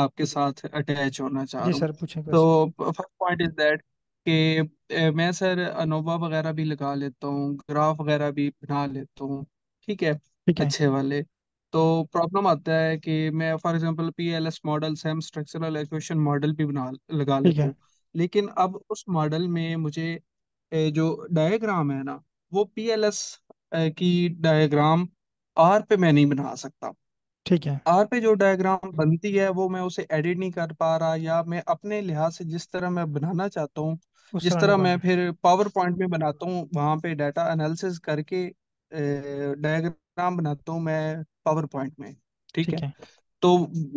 आपके साथ अटैच होना चाह जी रहा हूं पूछें तो फर्स्ट पॉइंट इज दैट कि मैं सर अनोवा वगैरह भी लगा लेता हूँ ग्राफ वगैरह भी बना लेता हूँ ठीक है ठीक है अच्छे वाले तो प्रॉब्लम आता है कि मैं for example PLS model SEM structural equation model भी बना लगा ठीक लेता है हूँ लेकिन अब उस मॉडल में मुझे जो डायग्राम है ना वो एस की डायग्राम आर पे मैं नहीं बना सकता ठीक है आर पे जो डायग्राम बनती है वो मैं उसे एडिट नहीं कर पा रहा या मैं अपने लिहाज से जिस तरह मैं बनाना चाहता हूँ उस जिस तरह तरह मैं फिर पावर पॉइंट में बनाता हूँ वहां पे डाटा एनालिसिस करके डायग्राम बनाता हूँ मैं पावर पॉइंट में ठीक ठीक है तो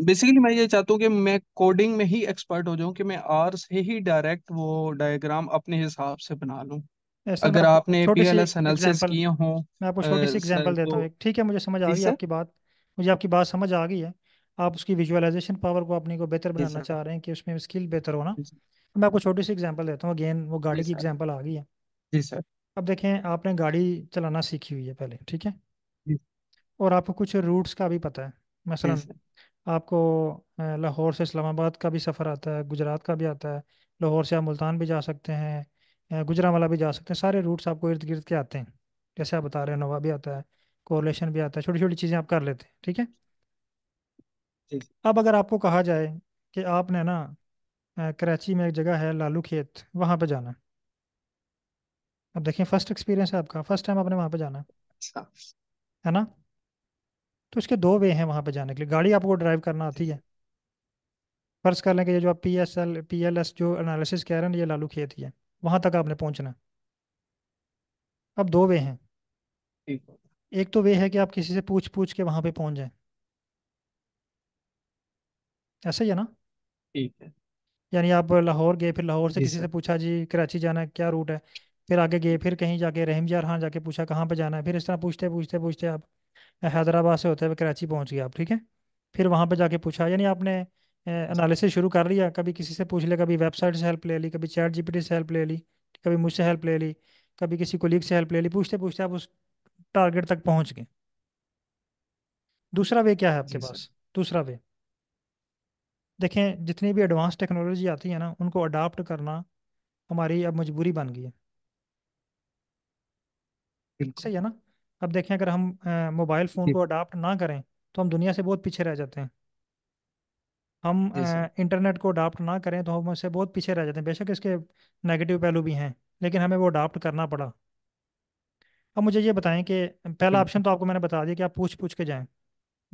बेसिकली मैं ये चाहता हूँ कि मैं कोडिंग में ही एक्सपर्ट हो जाऊँ कि मैं आर से ही डायरेक्ट वो डायग्राम अपने हिसाब से बना लूँ ऐसा मैं अगर आपने छोटी सी एग्जांपल किए हों मैं आपको छोटी सी एग्जांपल देता हूँ तो ठीक है मुझे समझ आ गई आपकी बात मुझे आपकी बात समझ आ गई है आप उसकी विजुअलाइजेशन पावर को अपने को बेहतर बनाना चाह रहे हैं कि उसमें स्किल बेहतर हो ना मैं आपको छोटी सी एग्जांपल देता हूँ अगेन वो गाड़ी की सर एग्जांपल आ गई है जी सर अब देखें आपने गाड़ी चलाना सीखी हुई है पहले ठीक है और आपको कुछ रूट्स का भी पता है मसलन आपको लाहौर से इस्लामाबाद का भी सफ़र आता है गुजरात का भी आता है लाहौर से आप मुल्तान भी जा सकते हैं गुजरा गुजरांवाला भी जा सकते हैं सारे रूट्स आपको इर्द गिर्द के आते हैं जैसे आप बता रहे हैं नवा भी आता है कोरलेशन भी आता है छोटी छोटी चीज़ें आप कर लेते हैं ठीक है अब अगर आपको कहा जाए कि आपने ना कराची में एक जगह है लालू खेत वहाँ पे जाना अब देखिए फर्स्ट एक्सपीरियंस है आपका फर्स्ट टाइम आपने वहाँ पे जाना है अच्छा। है ना तो इसके दो वे हैं वहाँ पे जाने के लिए गाड़ी आपको ड्राइव करना आती है फर्ज कर लें कि ये जो आप P S L P L S जो एनालिसिस कह रहे हैं ये लालू खेत ही है वहाँ तक आपने पहुँचना अब दो वे हैं एक तो वे है कि आप किसी से पूछ पूछ के वहाँ पे पहुँच जाए ऐसा ही है ना ठीक है यानी आप लाहौर गए फिर लाहौर से किसी से पूछा जी कराची जाना है क्या रूट है फिर आगे गए फिर कहीं जाके रहीम यार हाँ जाके पूछा कहाँ पे जाना है फिर इस तरह पूछते पूछते पूछते आप हैदराबाद से होते हुए कराची पहुंच गया आप ठीक है फिर वहाँ पे जाके पूछा यानी आपने एनालिसिस शुरू कर लिया कभी किसी से पूछ लिया कभी वेबसाइट से हेल्प ले ली कभी चैट जीपीटी से हेल्प ले ली कभी मुझसे हेल्प ले ली कभी किसी कोलीग से हेल्प ले ली पूछते पूछते आप उस टारगेट तक पहुँच गए दूसरा वे क्या है आपके जी पास दूसरा वे देखें जितनी भी एडवांस टेक्नोलॉजी आती है ना उनको अडाप्ट करना हमारी अब मजबूरी बन गई है सही है ना अब देखें अगर हम मोबाइल फ़ोन को अडाप्ट ना करें तो हम दुनिया से बहुत पीछे रह जाते हैं हम जी इंटरनेट को अडाप्ट ना करें तो हम उससे बहुत पीछे रह जाते हैं बेशक इसके नेगेटिव पहलू भी हैं लेकिन हमें वो अडाप्ट करना पड़ा अब मुझे ये बताएं कि पहला ऑप्शन तो आपको मैंने बता दिया कि आप पूछ पूछ के जाएं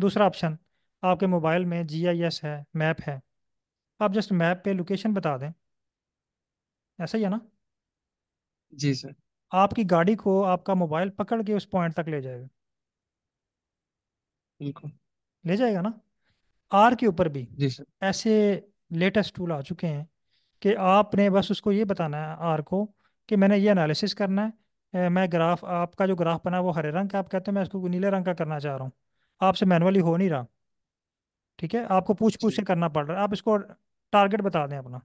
दूसरा ऑप्शन आपके मोबाइल में जी आई एस है मैप है आप जस्ट मैप पे लोकेशन बता दें ऐसा ही है ना जी सर आपकी गाड़ी को आपका मोबाइल पकड़ के उस पॉइंट तक ले जाएगा ले जाएगा ना आर के ऊपर भी जी सर ऐसे लेटेस्ट टूल आ चुके हैं कि आपने बस उसको ये बताना है आर को कि मैंने ये एनालिसिस करना है मैं ग्राफ आपका जो ग्राफ बना है वो हरे रंग का आप कहते हैं मैं इसको नीले रंग का करना चाह रहा हूँ आपसे मैनुअली हो नहीं रहा ठीक है आपको पूछ पूछ के करना पड़ रहा है आप इसको टारगेट बता दें अपना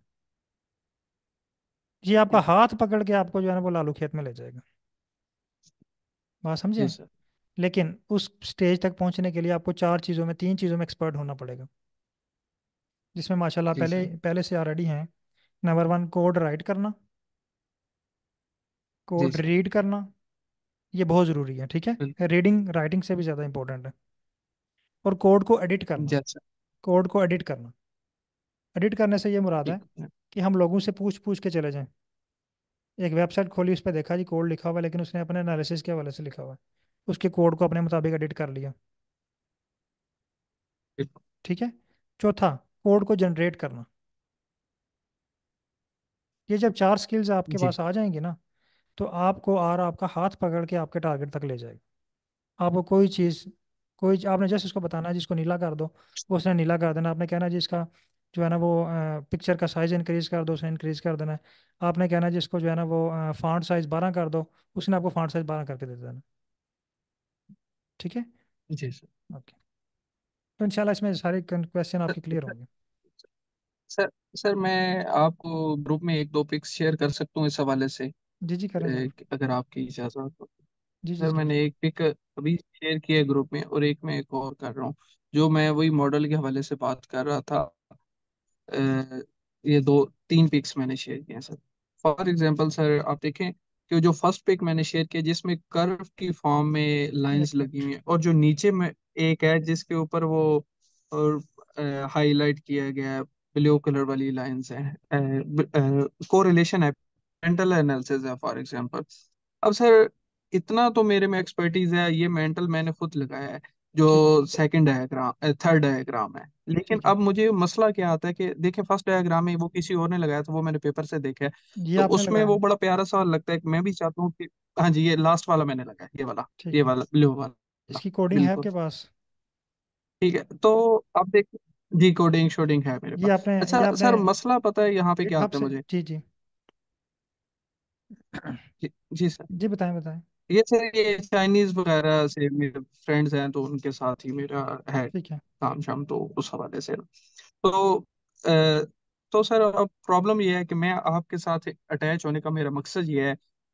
ये आपका हाथ पकड़ के आपको जो है ना वो लालू खेत में ले जाएगा बात समझे जी सर लेकिन उस स्टेज तक पहुंचने के लिए आपको चार चीज़ों में तीन चीज़ों में एक्सपर्ट होना पड़ेगा जिसमें माशाल्लाह जी पहले सर पहले से ऑलरेडी हैं नंबर वन कोड राइट करना जी कोड सर रीड करना ये बहुत ज़रूरी है ठीक है रीडिंग राइटिंग से भी ज़्यादा इंपॉर्टेंट है और कोड को एडिट करना जी सर कोड को एडिट करना एडिट करने से ये मुराद है कि हम लोगों से पूछ पूछ के चले जाएं एक वेबसाइट खोली उस पर देखा जी कोड लिखा हुआ है लेकिन उसने अपने एनालिसिस के हवाले से लिखा हुआ उसके कोड को अपने मुताबिक एडिट कर लिया ठीक है चौथा कोड को जनरेट करना ये जब चार स्किल्स आपके पास आ जाएंगी ना तो आपको आर आपका हाथ पकड़ के आपके टारगेट तक ले जाएगा आपको कोई चीज़ कोई आपने जस्ट उसको बताना है जिसको नीला कर दो वो उसने नीला कर देना आपने कहना जी इसका जो है ना वो पिक्चर का साइज़ इंक्रीज़ कर दो उसने इंक्रीज़ कर देना है आपने कहना है जिसको जो है ना वो फ़ॉन्ट साइज़ बारह कर दो उसने आपको फ़ॉन्ट साइज़ बारह करके दे देना ठीक है जी सर ओके तो इंशाल्लाह इसमें सारे क्वेश्चन आपके क्लियर होंगे सर सर मैं आपको ग्रुप में एक दो पिक्स शेयर कर सकता हूँ इस हवाले से जी जी करें अगर आपकी इजाज़त हो जी सर मैंने एक पिक अभी शेयर किया ग्रुप में और एक मैं एक और कर रहा हूँ जो मैं वही मॉडल के हवाले से बात कर रहा था ये दो तीन पिक्स मैंने शेयर किए हैं सर फॉर एग्जांपल सर आप देखें कि जो फर्स्ट पिक मैंने शेयर किया जिसमें कर्व की फॉर्म में लाइंस लगी हुई हैं और जो नीचे में एक है जिसके ऊपर वो और हाईलाइट किया गया है ब्लू कलर वाली लाइंस हैं कोरिलेशन है मेंटल एनालिसिस है फॉर एग्जांपल अब सर इतना तो मेरे में एक्सपर्टीज है ये मेंटल मैंने खुद लगाया है जो सेकंड डायग्राम थर्ड डायग्राम है eh, लेकिन अब मुझे मसला क्या आता है कि देखिए फर्स्ट डायग्राम में वो किसी और ने लगाया था वो मैंने पेपर से देखा है ये तो आपने उसमें लगाया वो बड़ा प्यारा सा लगता है मैं भी चाहता हूँ कि हाँ जी ये लास्ट वाला मैंने लगाया ये वाला ठीक ये है वाला ब्लू वाला इसकी कोडिंग है बिल्कुल आपके पास ठीक है तो आप देख जी कोडिंग शोडिंग है मेरे ये पास आपने अच्छा, ये अच्छा सर आपने मसला पता है यहाँ पे ये क्या आता है आपसे मुझे जी जी जी जी सर जी बताएं बताएं ये सर ये चाइनीज वगैरह से मेरे फ्रेंड्स हैं तो उनके साथ ही मेरा है ठीक है काम शाम तो उस हवाले से तो अ, तो सर अब प्रॉब्लम ये है कि मैं आपके साथ अटैच होने का मेरा मकसद ये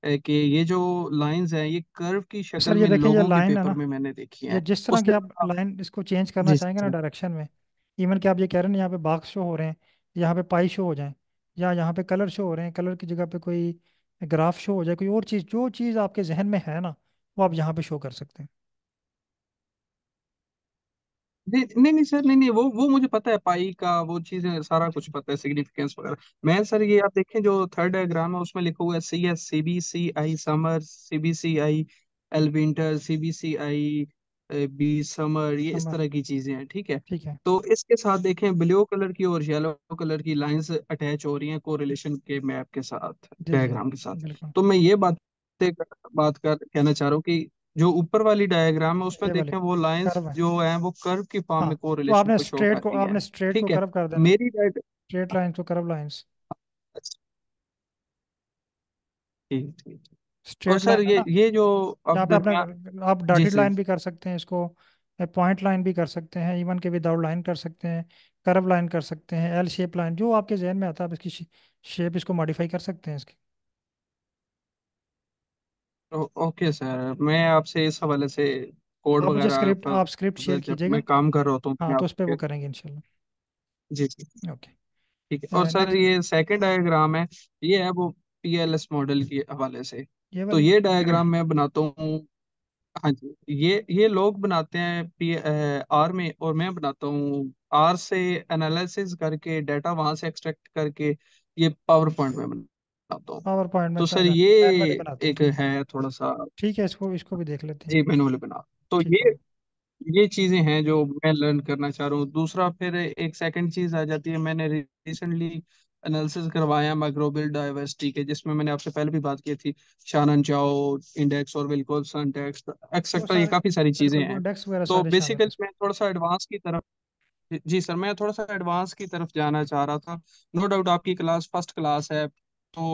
है कि ये जो लाइंस हैं ये कर्व की शक्ल ये में देखिए ये लोगों के लाइन है पेपर ना में मैंने देखी ये हैं जिस तरह की आप अलावा लाइन इसको चेंज करना जी चाहेंगे ना डायरेक्शन में इवन कि आप ये कह रहे हैं यहाँ पे बाक्स शो हो रहे हैं यहाँ पे पाई शो हो जाए या यहाँ पे कलर शो हो रहे हैं कलर की जगह पे कोई ग्राफ शो हो जाए कोई और चीज़ जो चीज़ आपके जहन में है ना वो आप यहाँ पे शो कर सकते हैं नहीं नहीं सर नहीं नहीं वो वो मुझे पता है पाई का वो चीज सारा कुछ पता है सिग्निफिकेंस वगैरह मैं सर ये आप देखें जो थर्ड डायग्राम है उसमें लिखा हुआ है C S C B C I summer C B C I L winter C B C I B summer ये इस तरह की चीजें हैं ठीक है ठीक है तो इसके साथ देखें ब्लू कलर की और येलो कलर की लाइंस अटैच हो रही हैं कोरिलेशन के मैप के साथ डायग्राम के साथ बिल्कुल तो मैं ये बात बात कर कहना चाह रहा हूँ कि जो ऊपर वाली डायग्राम है उसमें देखें वो लाइंस जो है वो कर्व की फॉर्म हाँ में तो कोरिलेशन आपने को शो स्ट्रेट को करती हैं आपने स्ट्रेट को ठीक है कर देना मेरी डायग्राम स्ट्रेट लाइंस को कर्व लाइंस ठीक ठीक और स्ट्रेट सर लाइन है ये ना ये जो अब आप अपना दरमियान आप जी डॉटेड सर लाइन भी कर सकते हैं इसको पॉइंट लाइन भी कर सकते हैं इवन के विदाउट लाइन कर सकते हैं कर्व लाइन कर सकते हैं एल शेप लाइन जो आपके जहन में आता है आप इसकी शेप इसको मॉडिफाई कर सकते हैं इसकी ओके सर मैं आपसे इस हवाले से कोड आप मुझे वगैरह स्क्रिप्ट आप स्क्रिप्ट शेयर जब कीजिएगा मैं काम कर रहा होता हूँ हाँ मैं तो उस पर वो करेंगे इंशाल्लाह जी जी ओके ठीक है और सर ये सेकंड डायग्राम है ये है वो पीएलएस मॉडल के हवाले से ये तो ये डायग्राम मैं बनाता हूँ हाँ जी ये ये लोग बनाते हैं पी आर में और मैं बनाता हूँ आर से एनालिसिस करके डाटा वहां से एक्सट्रैक्ट करके ये पावर पॉइंट में बनाता हूँ पावर पॉइंट में तो अच्छा सर सारा पैन वाली ये बनाते हैं एक ठीक है थोड़ा सा ठीक है इसको इसको भी देख लेते हैं जी मैनुअल बना तो ठीक है ये ये चीजें हैं जो मैं लर्न करना चाह रहा हूँ दूसरा फिर एक सेकंड चीज आ जाती है मैंने रिसेंटली एनालिसिस करवाया माइक्रोबियल डाइवर्सिटी के जिसमें मैंने आपसे पहले भी बात की थी शानन चाओ इंडेक्स और विल्कोसन इंडेक्स एक्सेट्रा ये काफी सारी चीजें हैं तो बेसिकली मैं थोड़ा सा एडवांस की तरफ जी सर मैं थोड़ा सा एडवांस की तरफ जाना चाह रहा था नो डाउट आपकी क्लास फर्स्ट क्लास है तो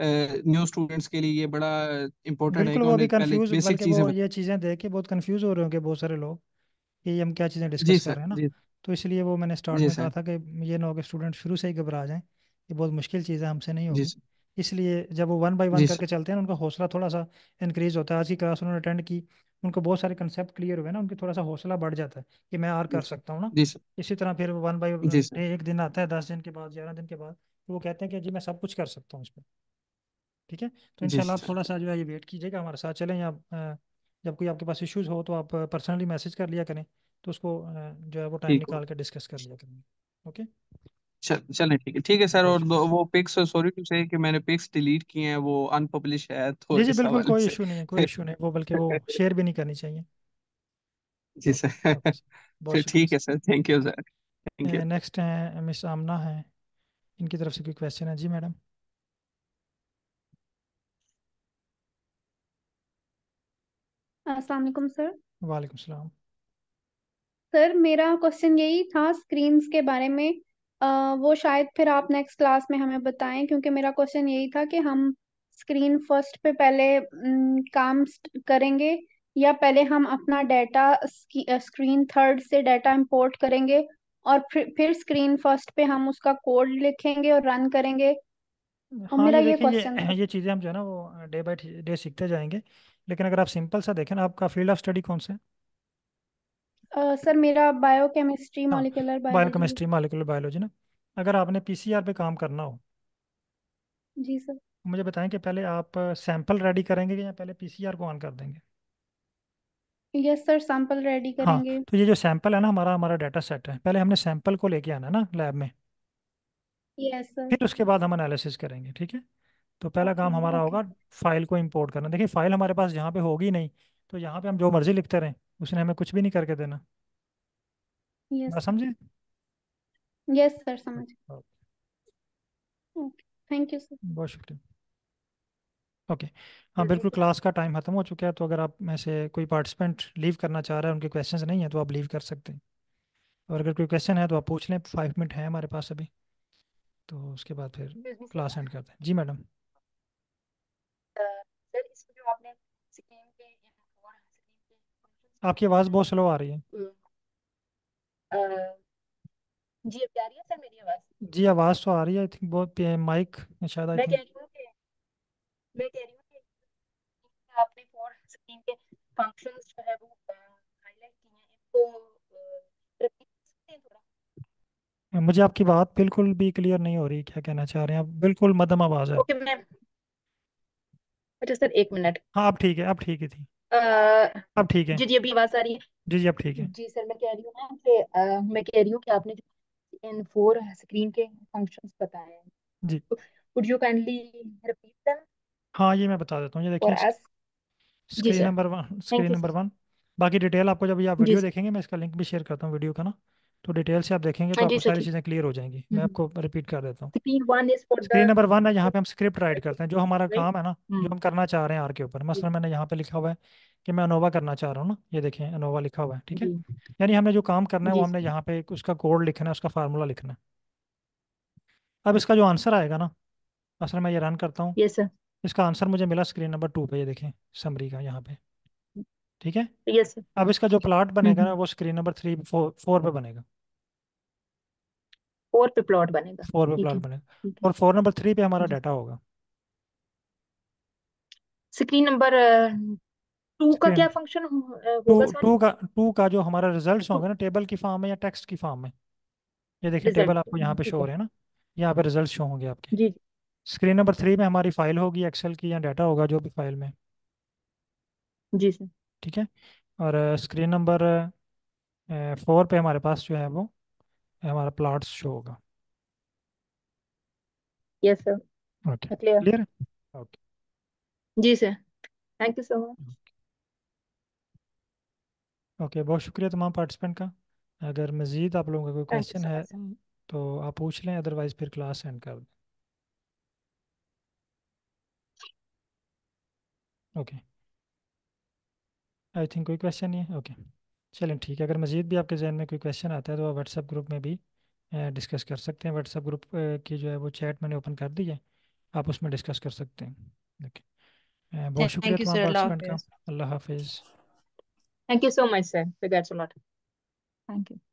न्यू uh, स्टूडेंट्स के लिए ये बड़ा इम्पोर्टेंट है कि उन्हें पहले बेसिक चीजें ये चीजें देख के बहुत कंफ्यूज हो रहे होंगे बहुत सारे लोग कि हम क्या चीजें डिस्कस कर रहे हैं ना तो इसलिए वो मैंने स्टार्ट में कहा था कि ये ना हो कि स्टूडेंट शुरू से ही घबरा जाएं ये बहुत मुश्किल चीज़ है हमसे नहीं होगी इसलिए जब वो वन बाई वन करके चलते हैं उनका हौसला थोड़ा सा इंक्रीज होता है आज की क्लास उन्होंने अटेंड की उनको बहुत सारे कंसेप्ट क्लियर हुए ना उनके थोड़ा सा हौसला बढ़ जाता है कि मैं और कर सकता हूँ ना जी सर इसी तरह फिर वन बाई जी सर एक दिन आता है दस दिन के बाद ग्यारह दिन के बाद तो वो कहते हैं कि जी मैं सब कुछ कर सकता हूँ उसमें ठीक है तो जी इंशाल्लाह आप सर थोड़ा सा जो है ये वेट कीजिएगा हमारे साथ चलें या जब कोई आपके पास इश्यूज हो तो आप पर्सनली मैसेज कर लिया करें तो उसको जो है वो टाइम ठीक निकाल के डिस्कस कर लिया करेंगे ओके चल ठीक है ठीक है सर और वो पिक्स सॉरी टू से कि मैंने पिक्स डिलीट किए हैं वो अनपब्लिश है तो जी जी इस बिल्कुल हवाले कोई से इशू नहीं है कोई इशू नहीं वो बल्कि वो शेयर [laughs] भी नहीं करनी चाहिए जी सर [laughs] बहुत फिर तो शुक्रिया ठीक है sir thank you sir thank you next हैं मिस आमना हैं इनकी तरफ से कोई क्वेश्चन है जी मैडम अस्सलाम वालेकुम सर वालेकुम सलाम सर मेरा क्वेश्चन यही था स्क्रीन्स के बारे में वो शायद फिर आप नेक्स्ट क्लास में हमें बताएं क्योंकि मेरा क्वेश्चन यही था कि हम स्क्रीन फर्स्ट पे पहले काम करेंगे या पहले हम अपना डाटा स्क्रीन थर्ड से डाटा इंपोर्ट करेंगे और फिर फिर स्क्रीन फर्स्ट पे हम उसका कोड लिखेंगे और रन करेंगे हाँ मेरा ये क्वेश्चन ये ये चीज़ें हम जो है ना वो डे बाय डे सीखते जाएंगे लेकिन अगर आप सिंपल सा देखें ना आपका फील्ड ऑफ स्टडी कौन सा है सर मेरा biochemistry molecular biology biochemistry molecular biology ना अगर आपने पीसीआर पे काम करना हो जी सर मुझे बताएं कि पहले आप सैंपल रेडी करेंगे या पहले पीसीआर को ऑन कर देंगे यस सर सैंपल रेडी हाँ करेंगे तो ये जो सैंपल है ना हमारा हमारा डाटा सेट है पहले हमने सैंपल को लेके आना है ना लैब में यस सर फिर उसके बाद हम एनालिसिस करेंगे ठीक है तो पहला काम हमारा ओके होगा फाइल को इंपोर्ट करना देखिए फाइल हमारे पास यहाँ पे होगी नहीं तो यहाँ पे हम जो मर्जी लिखते रहें उसने हमें कुछ भी नहीं करके देना यस बात समझे यस सर समझ थैंक यू सर बहुत शुक्रिया ओके हाँ बिल्कुल क्लास का टाइम खत्म हो चुका है तो अगर आप में से कोई पार्टिसिपेंट लीव करना चाह रहा है उनके क्वेश्चंस नहीं है तो आप लीव कर सकते हैं और अगर कोई क्वेश्चन है तो आप पूछ लें फाइव मिनट है हमारे पास अभी तो उसके बाद फिर क्लास एंड करते हैं जी मैडम सर uh, इसको जो आपने आपकी आवाज बहुत स्लो आ रही है हम्म। जी अब जा रही है सर मेरी आवाज जी आवाज तो आ रही है आई थिंक बहुत माइक शायद आई मैं कह थिंक रही हूँ कि मैं कह रही हूँ कि आपने फोर स्क्रीन के फंक्शंस जो है वो हाईलाइट किए हैं इनको मुझे आपकी बात बिल्कुल भी क्लियर नहीं हो रही क्या कहना चाह रहे हैं आप बिल्कुल मध्यम आवाज है ओके मैम अच्छा सर एक मिनट हाँ आप ठीक है आप ठीक ही थी अब ठीक है जी जी अभी आवाज आ रही है जी जी अब ठीक है जी सर मैं कह रही हूँ ना कि अ, मैं कह रही हूँ कि आपने जो इन फोर स्क्रीन के फंक्शंस बताए हैं जी would you kindly repeat them हाँ ये मैं बता देता हूँ ये फॉर देखिए अस जी screen sir number one thank screen you number sir one बाकी डिटेल आपको जब ये आप जी वीडियो सर देखेंगे मैं इसका लिंक भी शेयर करता हूँ वीडियो का ना तो डिटेल से आप देखेंगे तो हाँ आपको सारी चीज़ें क्लियर हो जाएंगी मैं हम्म। आपको रिपीट कर देता हूँ स्क्रीन नंबर वन है यहाँ पे हम स्क्रिप्ट राइट करते हैं जो हमारा काम है ना जो हम्म। हम करना चाह रहे हैं आर के ऊपर मसलन मैंने यहाँ पे लिखा हुआ है कि मैं अनोवा करना चाह रहा हूँ ना ये देखें अनोवा लिखा हुआ है ठीक है यानी हमने जो काम करना है वो हमने यहाँ पे उसका कोड लिखना है उसका फार्मूला लिखना है अब इसका जो आंसर आएगा ना असल मैं ये रन करता हूँ इसका आंसर मुझे मिला स्क्रीन नंबर टू पे ये देखें समरी का यहाँ पे ठीक है अब इसका जो प्लाट बनेगा हम्म, ना वो screen number three four four पे बनेगा फोर पे प्लॉट बनेगा फोर पे प्लॉट बनेगा और फोर नंबर थ्री पे हमारा डाटा होगा स्क्रीन नंबर टू का क्या फंक्शन होगा टू का टू का जो हमारा रिजल्ट होंगे ना टेबल की फॉर्म में या टेक्स्ट की फॉर्म में ये देखिए टेबल आपको यहाँ पे शो हो रहे हैं ना यहाँ पे रिजल्ट शो होंगे आपके जी स्क्रीन नंबर थ्री में हमारी फाइल होगी एक्सेल की या डाटा होगा जो भी फाइल में जी सर ठीक है और स्क्रीन नंबर फोर पे हमारे पास जो है वो हमारा प्लॉट्स शो होगा yes sir okay clear okay जी sir thank you so much okay बहुत शुक्रिया तमाम पार्टिसिपेंट का अगर मज़ीद आप लोगों का कोई क्वेश्चन है तो आप पूछ लें अदरवाइज फिर क्लास एंड कर दें ओके आई थिंक कोई क्वेश्चन नहीं है ओके okay. चलें ठीक है अगर मज़ीद भी आपके जहन में कोई क्वेश्चन आता है तो आप व्हाट्सएप ग्रुप में भी डिस्कस कर सकते हैं व्हाट्सएप ग्रुप की जो है वो चैट मैंने ओपन कर दी है आप उसमें डिस्कस कर सकते हैं ओके बहुत शुक्रिया तमाम पार्टिसिपेंट का अल्लाह हाफिज़ thank you so much sir thank you